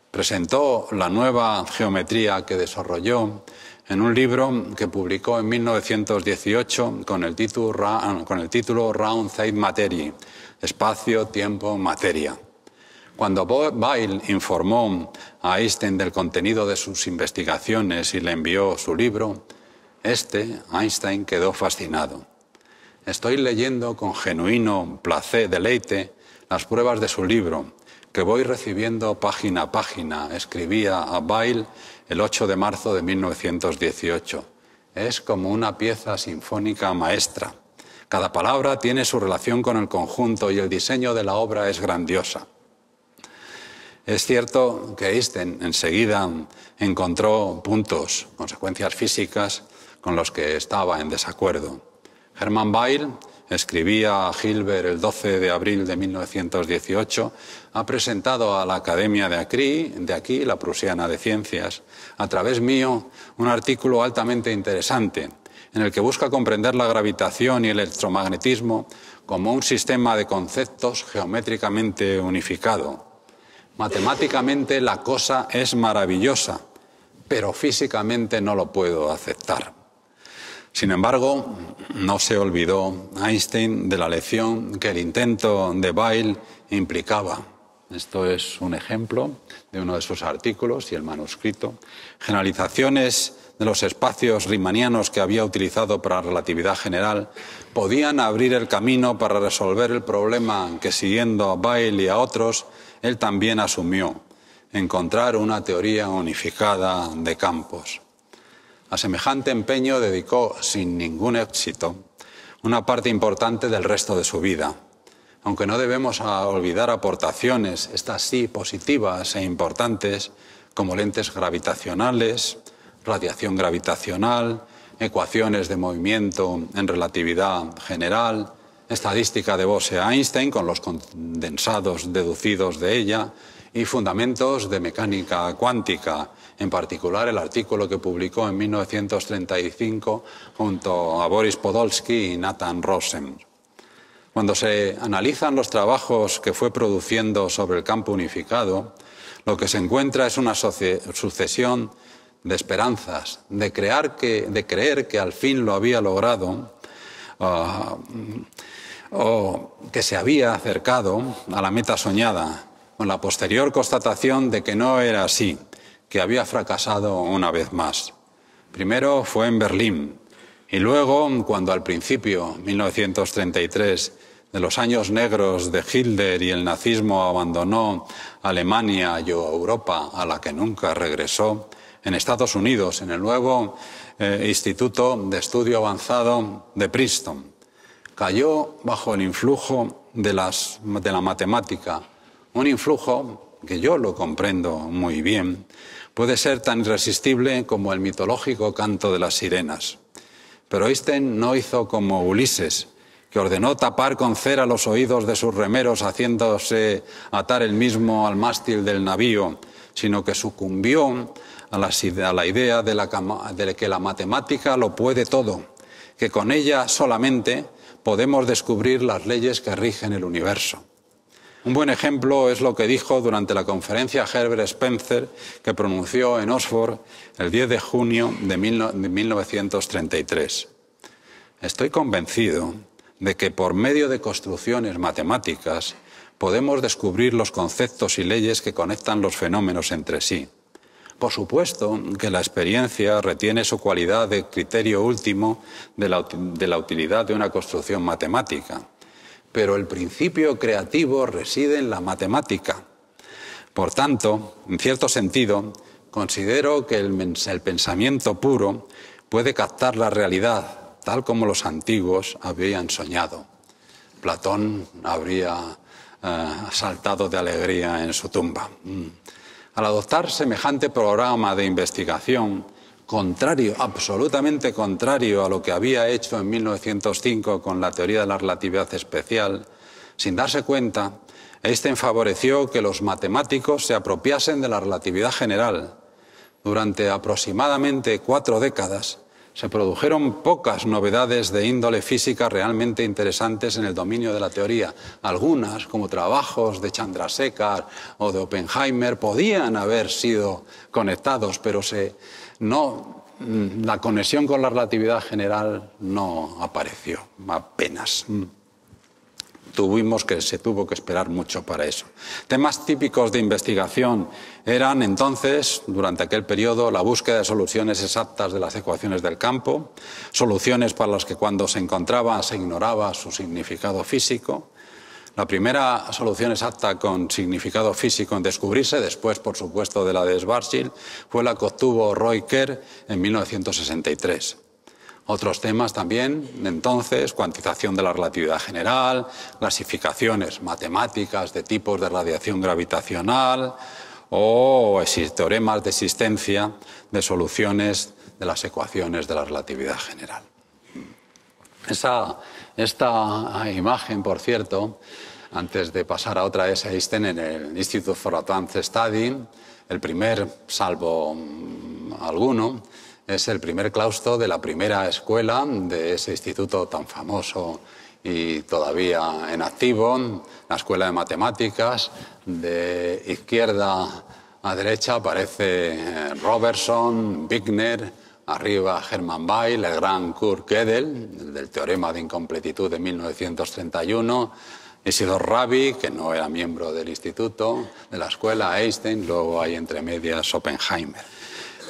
Presentó la nueva geometría que desarrolló en un libro que publicó en 1918 con el título, ah, con el título Round Materie, Espacio, Tiempo, Materia. Cuando Boyle informó a Einstein del contenido de sus investigaciones y le envió su libro, este, Einstein, quedó fascinado. Estoy leyendo con genuino placer, deleite, las pruebas de su libro, que voy recibiendo página a página, escribía a Bail el 8 de marzo de 1918. Es como una pieza sinfónica maestra. Cada palabra tiene su relación con el conjunto y el diseño de la obra es grandiosa. Es cierto que Einstein enseguida encontró puntos, consecuencias físicas, con los que estaba en desacuerdo. Hermann Bail escribía a Hilbert el 12 de abril de 1918, ha presentado a la Academia de de aquí, la Prusiana de Ciencias, a través mío, un artículo altamente interesante en el que busca comprender la gravitación y el electromagnetismo como un sistema de conceptos geométricamente unificado. Matemáticamente la cosa es maravillosa, pero físicamente no lo puedo aceptar. Sin embargo, no se olvidó Einstein de la lección que el intento de Bail implicaba. Esto es un ejemplo de uno de sus artículos y el manuscrito. Generalizaciones de los espacios riemannianos que había utilizado para la relatividad general podían abrir el camino para resolver el problema que, siguiendo a Bail y a otros, él también asumió, encontrar una teoría unificada de campos. A semejante empeño dedicó, sin ningún éxito, una parte importante del resto de su vida, aunque no debemos olvidar aportaciones, estas sí positivas e importantes, como lentes gravitacionales, radiación gravitacional, ecuaciones de movimiento en relatividad general, estadística de Bose-Einstein con los condensados deducidos de ella y fundamentos de mecánica cuántica, en particular el artículo que publicó en 1935 junto a Boris Podolsky y Nathan Rosen. Cuando se analizan los trabajos que fue produciendo sobre el campo unificado, lo que se encuentra es una sucesión de esperanzas, de, creer que al fin lo había logrado ah, o que se había acercado a la meta soñada, con la posterior constatación de que no era así que había fracasado una vez más. Primero fue en Berlín y luego, cuando al principio, 1933, de los años negros de Hitler y el nazismo abandonó Alemania y Europa, a la que nunca regresó, en Estados Unidos, en el nuevo eh, Instituto de Estudio Avanzado de Princeton. Cayó bajo el influjo de la matemática, un influjo que yo lo comprendo muy bien, puede ser tan irresistible como el mitológico canto de las sirenas. Pero Einstein no hizo como Ulises, que ordenó tapar con cera los oídos de sus remeros haciéndose atar el mismo al mástil del navío, sino que sucumbió a la, idea de que la matemática lo puede todo, que con ella solamente podemos descubrir las leyes que rigen el universo. Un buen ejemplo es lo que dijo durante la conferencia Herbert Spencer que pronunció en Oxford el 10 de junio de 1933. Estoy convencido de que por medio de construcciones matemáticas podemos descubrir los conceptos y leyes que conectan los fenómenos entre sí. Por supuesto que la experiencia retiene su cualidad de criterio último de la, de la utilidad de una construcción matemática pero el principio creativo reside en la matemática. Por tanto, en cierto sentido, considero que el, pensamiento puro puede captar la realidad tal como los antiguos habían soñado. Platón habría eh, saltado de alegría en su tumba. Mm. Al adoptar semejante programa de investigación, contrario, absolutamente contrario a lo que había hecho en 1905 con la teoría de la relatividad especial, sin darse cuenta, Einstein favoreció que los matemáticos se apropiasen de la relatividad general. Durante aproximadamente cuatro décadas se produjeron pocas novedades de índole física realmente interesantes en el dominio de la teoría. Algunas, como trabajos de Chandrasekhar o de Oppenheimer, podían haber sido conectados, pero se, no, mm, la conexión con la relatividad general no apareció, apenas. Tuvimos que, se tuvo que esperar mucho para eso. Temas típicos de investigación eran entonces, durante aquel periodo, la búsqueda de soluciones exactas de las ecuaciones del campo, soluciones para las que cuando se encontraba se ignoraba su significado físico, la primera solución exacta con significado físico en descubrirse, después, por supuesto, de la de Schwarzschild, fue la que obtuvo Reuter en 1963. Otros temas también, entonces, cuantización de la relatividad general, clasificaciones matemáticas de tipos de radiación gravitacional o teoremas de existencia de soluciones de las ecuaciones de la relatividad general. esta imagen, por cierto, antes de pasar a otra es en el Institute for Advanced Study, el primer, salvo mm, alguno, es el primer claustro de la primera escuela de ese instituto tan famoso y todavía en activo, la Escuela de Matemáticas, de izquierda a derecha aparece eh, Robertson, Wigner, arriba Hermann Bayle, el gran Kurt Gödel, del teorema de incompletitud de 1931, sido Rabi, que no era miembro del instituto, de la escuela, Einstein, luego hay entre medias Oppenheimer.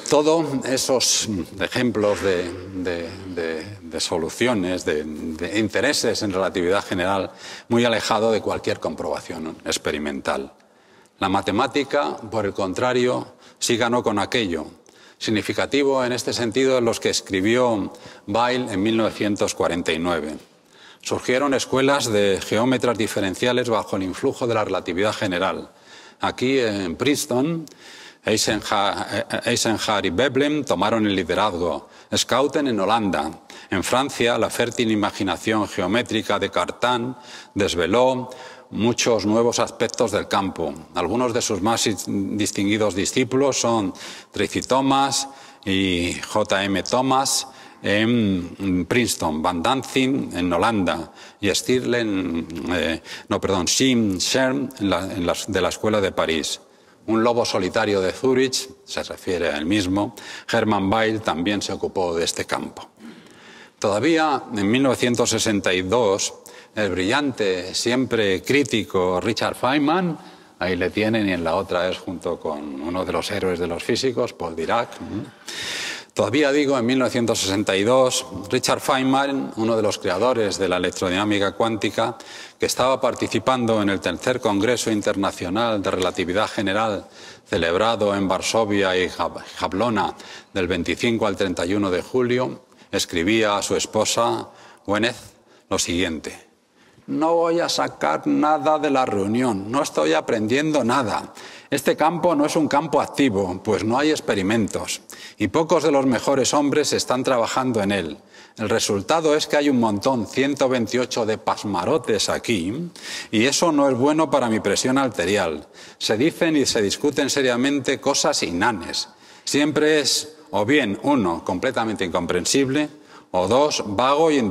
Todos esos ejemplos de, soluciones, de, intereses en relatividad general, muy alejado de cualquier comprobación experimental. La matemática, por el contrario, sí ganó con aquello. Significativo en este sentido en los que escribió Weil en 1949. Surgieron escuelas de geómetras diferenciales bajo el influjo de la relatividad general. Aquí en Princeton, Eisenhower y Beblem tomaron el liderazgo. Scouten en Holanda. En Francia, la fértil imaginación geométrica de Cartan desveló muchos nuevos aspectos del campo. Algunos de sus más distinguidos discípulos son Thomas y J.M. Thomas, en Princeton, Van Danzig en Holanda y Stirlen, en, eh, no, perdón, Sim Sherm en de la Escuela de París. Un lobo solitario de Zurich, se refiere a mismo, Hermann Weil también se ocupó de este campo. Todavía en 1962, el brillante, siempre crítico Richard Feynman, ahí le tienen, y en la otra es junto con uno de los héroes de los físicos, Paul Dirac, Todavía digo, en 1962, Richard Feynman, uno de los creadores de la electrodinámica cuántica, que estaba participando en el tercer Congreso Internacional de Relatividad General, celebrado en Varsovia y Jablona del 25 al 31 de julio, escribía a su esposa, Gwyneth, lo siguiente. No voy a sacar nada de la reunión, no estoy aprendiendo nada. Este campo no es un campo activo, pues no hay experimentos, y pocos de los mejores hombres están trabajando en él. El resultado es que hay un montón, 128 de pasmarotes aquí, y eso no es bueno para mi presión arterial. Se dicen y se discuten seriamente cosas inanes. Siempre es o bien uno completamente incomprensible, o dos, vago e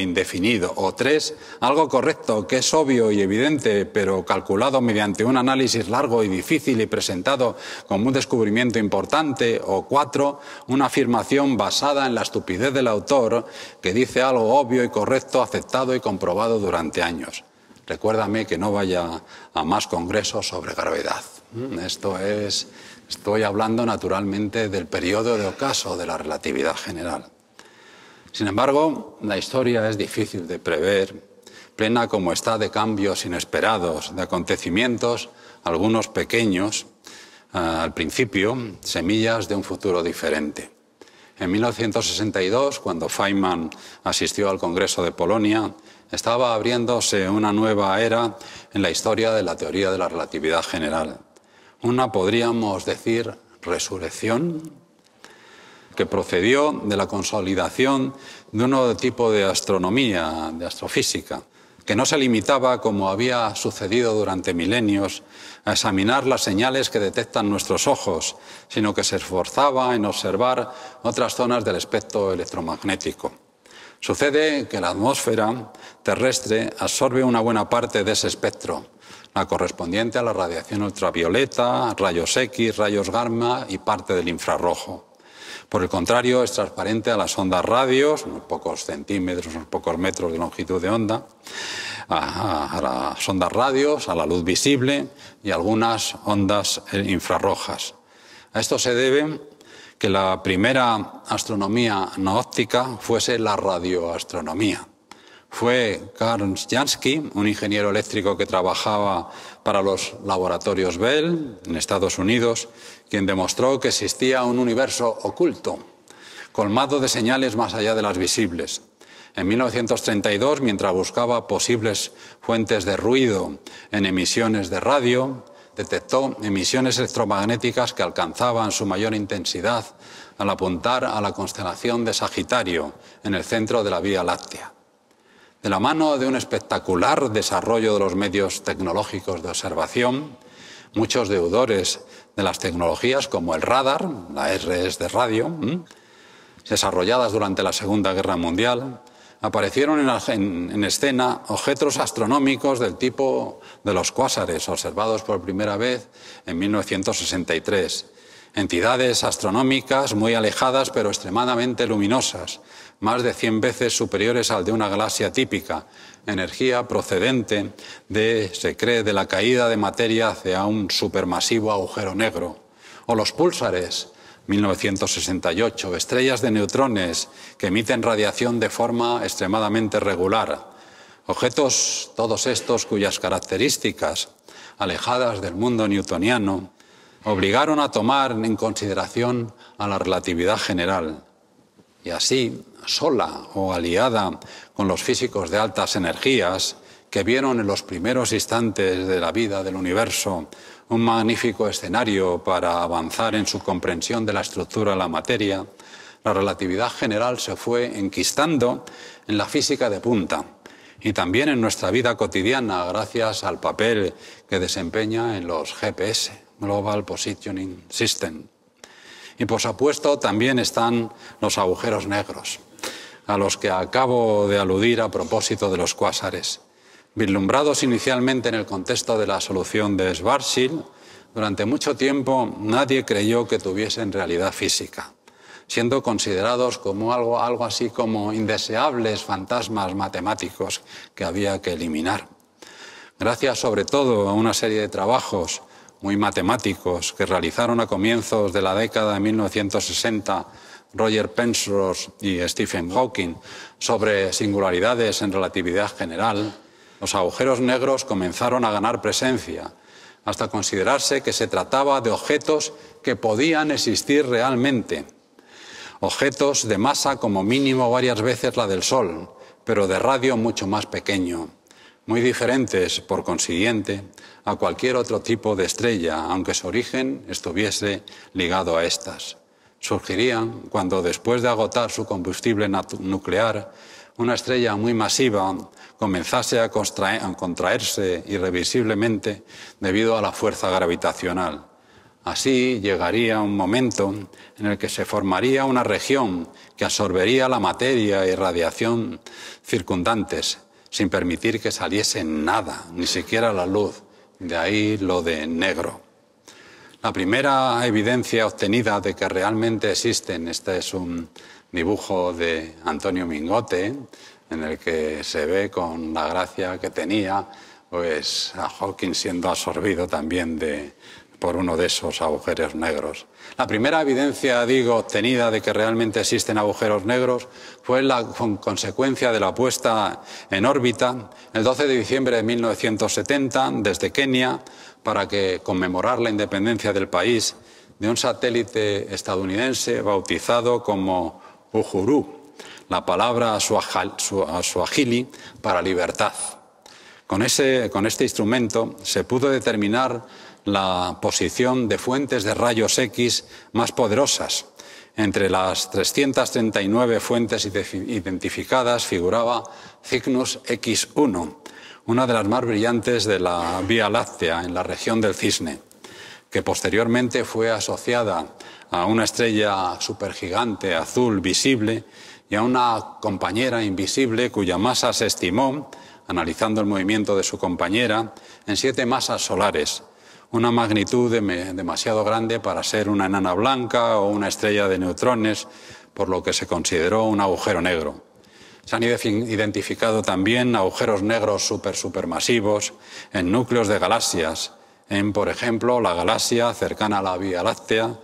indefinido, o tres, algo correcto que es obvio y evidente, pero calculado mediante un análisis largo y difícil y presentado como un descubrimiento importante, o cuatro, una afirmación basada en la estupidez del autor que dice algo obvio y correcto, aceptado y comprobado durante años. Recuérdame que no vaya a más congresos sobre gravedad. Mm, esto es, estoy hablando naturalmente del periodo de ocaso de la relatividad general. Sin embargo, la historia es difícil de prever, plena como está de cambios inesperados, de acontecimientos, algunos pequeños, eh, al principio, semillas de un futuro diferente. En 1962, cuando Feynman asistió al Congreso de Polonia, estaba abriéndose una nueva era en la historia de la teoría de la relatividad general. Una, podríamos decir, resurrección que procedió de la consolidación de un nuevo tipo de astronomía, de astrofísica, que no se limitaba, como había sucedido durante milenios, a examinar las señales que detectan nuestros ojos, sino que se esforzaba en observar otras zonas del espectro electromagnético. Sucede que la atmósfera terrestre absorbe una buena parte de ese espectro, la correspondiente a la radiación ultravioleta, rayos X, rayos gamma y parte del infrarrojo. Por el contrario, es transparente a las ondas radios, unos pocos centímetros, unos pocos metros de longitud de onda, a, las ondas radios, a la luz visible y algunas ondas eh, infrarrojas. A esto se debe que la primera astronomía no óptica fuese la radioastronomía. Fue Karl Jansky, un ingeniero eléctrico que trabajaba para los laboratorios Bell en Estados Unidos quien demostró que existía un universo oculto, colmado de señales más allá de las visibles. En 1932, mientras buscaba posibles fuentes de ruido en emisiones de radio, detectó emisiones electromagnéticas que alcanzaban su mayor intensidad al apuntar a la constelación de Sagitario en el centro de la Vía Láctea. De la mano de un espectacular desarrollo de los medios tecnológicos de observación, muchos deudores de las tecnologías como el radar, la RS de radio, desarrolladas durante la Segunda Guerra Mundial, aparecieron en, escena objetos astronómicos del tipo de los cuásares, observados por primera vez en 1963. Entidades astronómicas muy alejadas pero extremadamente luminosas, más de 100 veces superiores al de una galaxia típica, energía procedente de, se cree, de la caída de materia hacia un supermasivo agujero negro. O los púlsares, 1968, estrellas de neutrones que emiten radiación de forma extremadamente regular. Objetos, todos estos, cuyas características, alejadas del mundo newtoniano, obligaron a tomar en consideración a la relatividad general. Y así, sola o aliada con los físicos de altas energías que vieron en los primeros instantes de la vida del universo un magnífico escenario para avanzar en su comprensión de la estructura de la materia, la relatividad general se fue enquistando en la física de punta y también en nuestra vida cotidiana gracias al papel que desempeña en los GPS, Global Positioning System. Y por supuesto también están los agujeros negros a los que acabo de aludir a propósito de los cuásares. Vislumbrados inicialmente en el contexto de la solución de Schwarzschild, durante mucho tiempo nadie creyó que tuviesen realidad física, siendo considerados como algo, algo así como indeseables fantasmas matemáticos que había que eliminar. Gracias sobre todo a una serie de trabajos muy matemáticos que realizaron a comienzos de la década de 1960 Roger Penrose y Stephen Hawking sobre singularidades en relatividad general, los agujeros negros comenzaron a ganar presencia, hasta considerarse que se trataba de objetos que podían existir realmente. Objetos de masa como mínimo varias veces la del Sol, pero de radio mucho más pequeño muy diferentes, por consiguiente, a cualquier otro tipo de estrella, aunque su origen estuviese ligado a estas surgirían cuando, después de agotar su combustible nuclear, una estrella muy masiva comenzase a, contraerse irreversiblemente debido a la fuerza gravitacional. Así llegaría un momento en el que se formaría una región que absorbería la materia y radiación circundantes, sin permitir que saliese nada, ni siquiera la luz. De ahí lo de negro. La primera evidencia obtenida de que realmente existen, este es un dibujo de Antonio Mingote, en el que se ve con la gracia que tenía, pues a Hawking siendo absorbido también por uno de esos agujeros negros. La primera evidencia, digo, obtenida de que realmente existen agujeros negros fue la consecuencia de la puesta en órbita el 12 de diciembre de 1970 desde Kenia para conmemorar la independencia del país de un satélite estadounidense bautizado como Uhuru, la palabra suahili para libertad. Con, con este instrumento se pudo determinar la posición de fuentes de rayos X más poderosas. Entre las 339 fuentes identificadas figuraba Cygnus X1, una de las más brillantes de la Vía Láctea en la región del Cisne, que posteriormente fue asociada a una estrella supergigante azul visible y a una compañera invisible cuya masa se estimó, analizando el movimiento de su compañera, en siete masas solares, una magnitud demasiado grande para ser una enana blanca o una estrella de neutrones, por lo que se consideró un agujero negro. Se han identificado también agujeros negros super supermasivos en núcleos de galaxias, en, por ejemplo, la galaxia cercana a la Vía Láctea,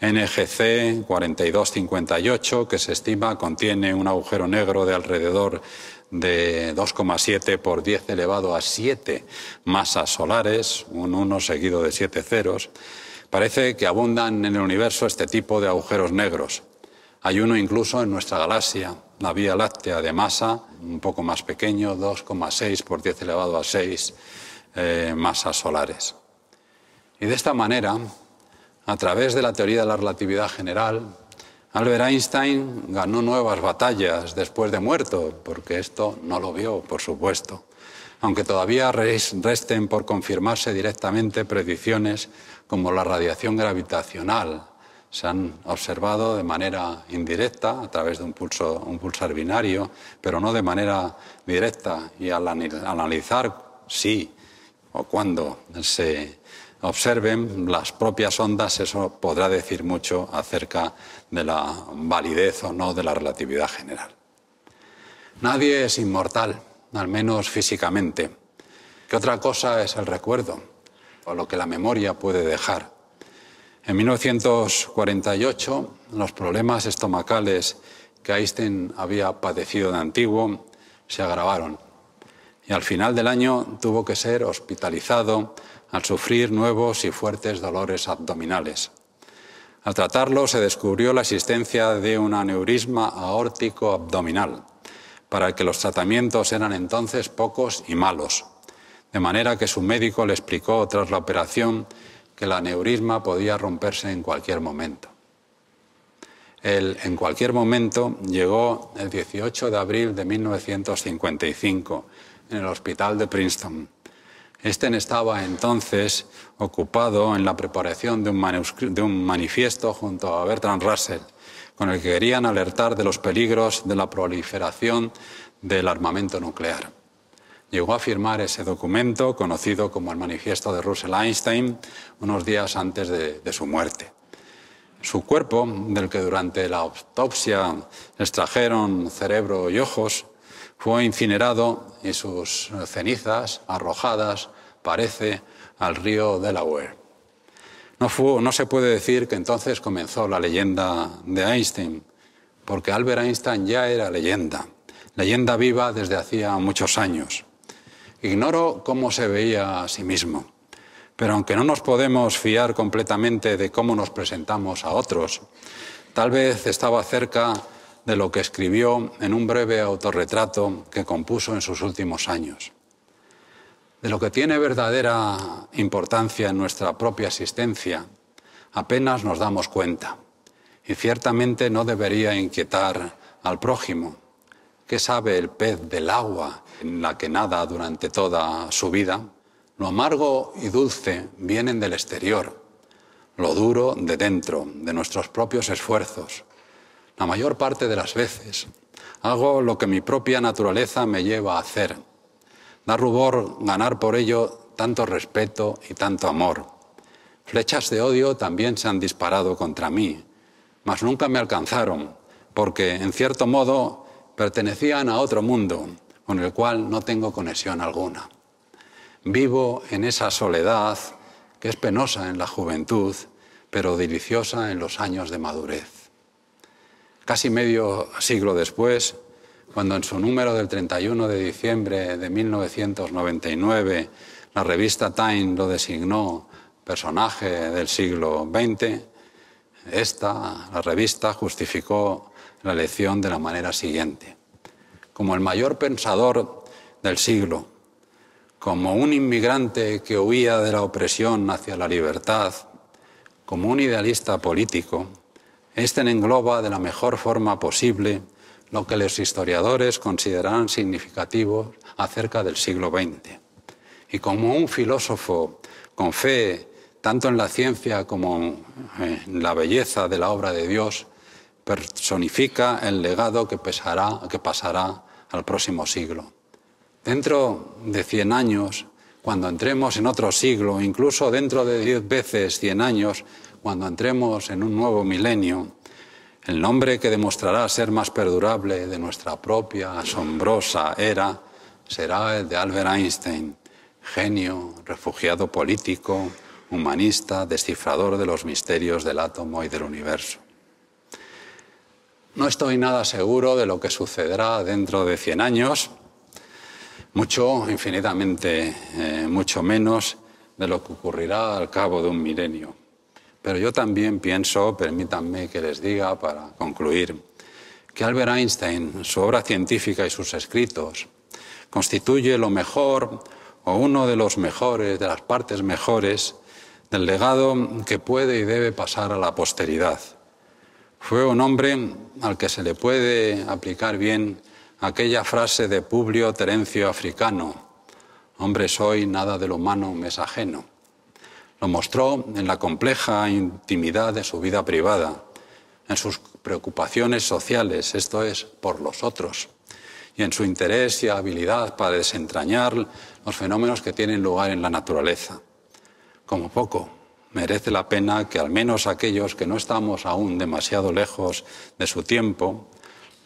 NGC 4258, que se estima contiene un agujero negro de alrededor de 2,7 por 10 elevado a 7 masas solares, un 1 seguido de 7 ceros. Parece que abundan en el universo este tipo de agujeros negros. Hay uno incluso en nuestra galaxia, la Vía Láctea de masa, un poco más pequeño, 2,6 por 10 elevado a 6 eh, masas solares. Y de esta manera, a través de la teoría de la relatividad general, Albert Einstein ganó nuevas batallas después de muerto, porque esto no lo vio, por supuesto, aunque todavía resten por confirmarse directamente predicciones como la radiación gravitacional se han observado de manera indirecta, a través de un, pulso, un pulsar binario, pero no de manera directa. Y al analizar si o cuando se observen las propias ondas, eso podrá decir mucho acerca de la validez o no de la relatividad general. Nadie es inmortal, al menos físicamente. ¿Qué otra cosa es el recuerdo o lo que la memoria puede dejar? En 1948, los problemas estomacales que Einstein había padecido de antiguo se agravaron y al final del año tuvo que ser hospitalizado al sufrir nuevos y fuertes dolores abdominales. Al tratarlo se descubrió la existencia de un aneurisma aórtico abdominal, para el que los tratamientos eran entonces pocos y malos, de manera que su médico le explicó tras la operación que el aneurisma podía romperse en cualquier momento. Él, en cualquier momento llegó el 18 de abril de 1955 en el hospital de Princeton. Este estaba entonces ocupado en la preparación de un manifiesto junto a Bertrand Russell, con el que querían alertar de los peligros de la proliferación del armamento nuclear llegó a firmar ese documento conocido como el Manifiesto de Russell Einstein unos días antes de, su muerte. Su cuerpo, del que durante la autopsia extrajeron cerebro y ojos, fue incinerado y sus cenizas arrojadas, parece, al río Delaware. No, no se puede decir que entonces comenzó la leyenda de Einstein, porque Albert Einstein ya era leyenda, leyenda viva desde hacía muchos años. Ignoro cómo se veía a sí mismo, pero aunque no nos podemos fiar completamente de cómo nos presentamos a otros, tal vez estaba cerca de lo que escribió en un breve autorretrato que compuso en sus últimos años. De lo que tiene verdadera importancia en nuestra propia existencia, apenas nos damos cuenta y ciertamente no debería inquietar al prójimo ¿Qué sabe el pez del agua en la que nada durante toda su vida? Lo amargo y dulce vienen del exterior, lo duro de dentro, de nuestros propios esfuerzos. La mayor parte de las veces hago lo que mi propia naturaleza me lleva a hacer. Da rubor ganar por ello tanto respeto y tanto amor. Flechas de odio también se han disparado contra mí, mas nunca me alcanzaron, porque, en cierto modo, pertenecían a otro mundo con el cual no tengo conexión alguna. Vivo en esa soledad que es penosa en la juventud, pero deliciosa en los años de madurez. Casi medio siglo después, cuando en su número del 31 de diciembre de 1999 la revista Time lo designó personaje del siglo XX, esta, la revista, justificó la lección de la manera siguiente. Como el mayor pensador del siglo, como un inmigrante que huía de la opresión hacia la libertad, como un idealista político, este engloba de la mejor forma posible lo que los historiadores consideran significativo acerca del siglo XX. Y como un filósofo con fe tanto en la ciencia como en la belleza de la obra de Dios, personifica el legado que, que pasará al próximo siglo. Dentro de 100 años, cuando entremos en otro siglo, incluso dentro de 10 veces cien años, cuando entremos en un nuevo milenio, el nombre que demostrará ser más perdurable de nuestra propia asombrosa era será el de Albert Einstein, genio, refugiado político, humanista, descifrador de los misterios del átomo y del universo. No estoy nada seguro de lo que sucederá dentro de 100 años, mucho, infinitamente, eh, mucho menos de lo que ocurrirá al cabo de un milenio. Pero yo también pienso, permítanme que les diga para concluir, que Albert Einstein, su obra científica y sus escritos, constituye lo mejor o uno de los mejores, de las partes mejores, del legado que puede y debe pasar a la posteridad. Fue un hombre al que se le puede aplicar bien aquella frase de Publio Terencio Africano, hombre soy, nada del humano me es ajeno. Lo mostró en la compleja intimidad de su vida privada, en sus preocupaciones sociales, esto es, por los otros, y en su interés y habilidad para desentrañar los fenómenos que tienen lugar en la naturaleza. Como poco, merece la pena que al menos aquellos que no estamos aún demasiado lejos de su tiempo,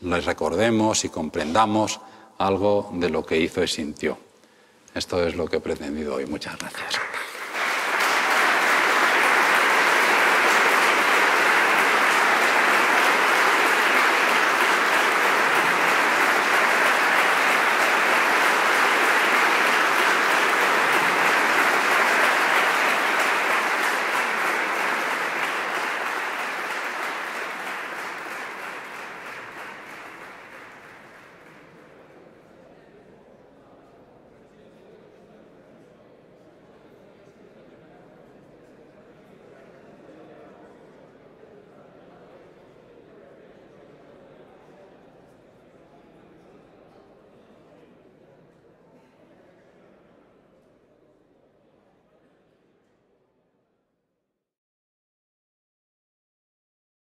les recordemos y comprendamos algo de lo que hizo y sintió. Esto es lo que he pretendido hoy. Muchas gracias.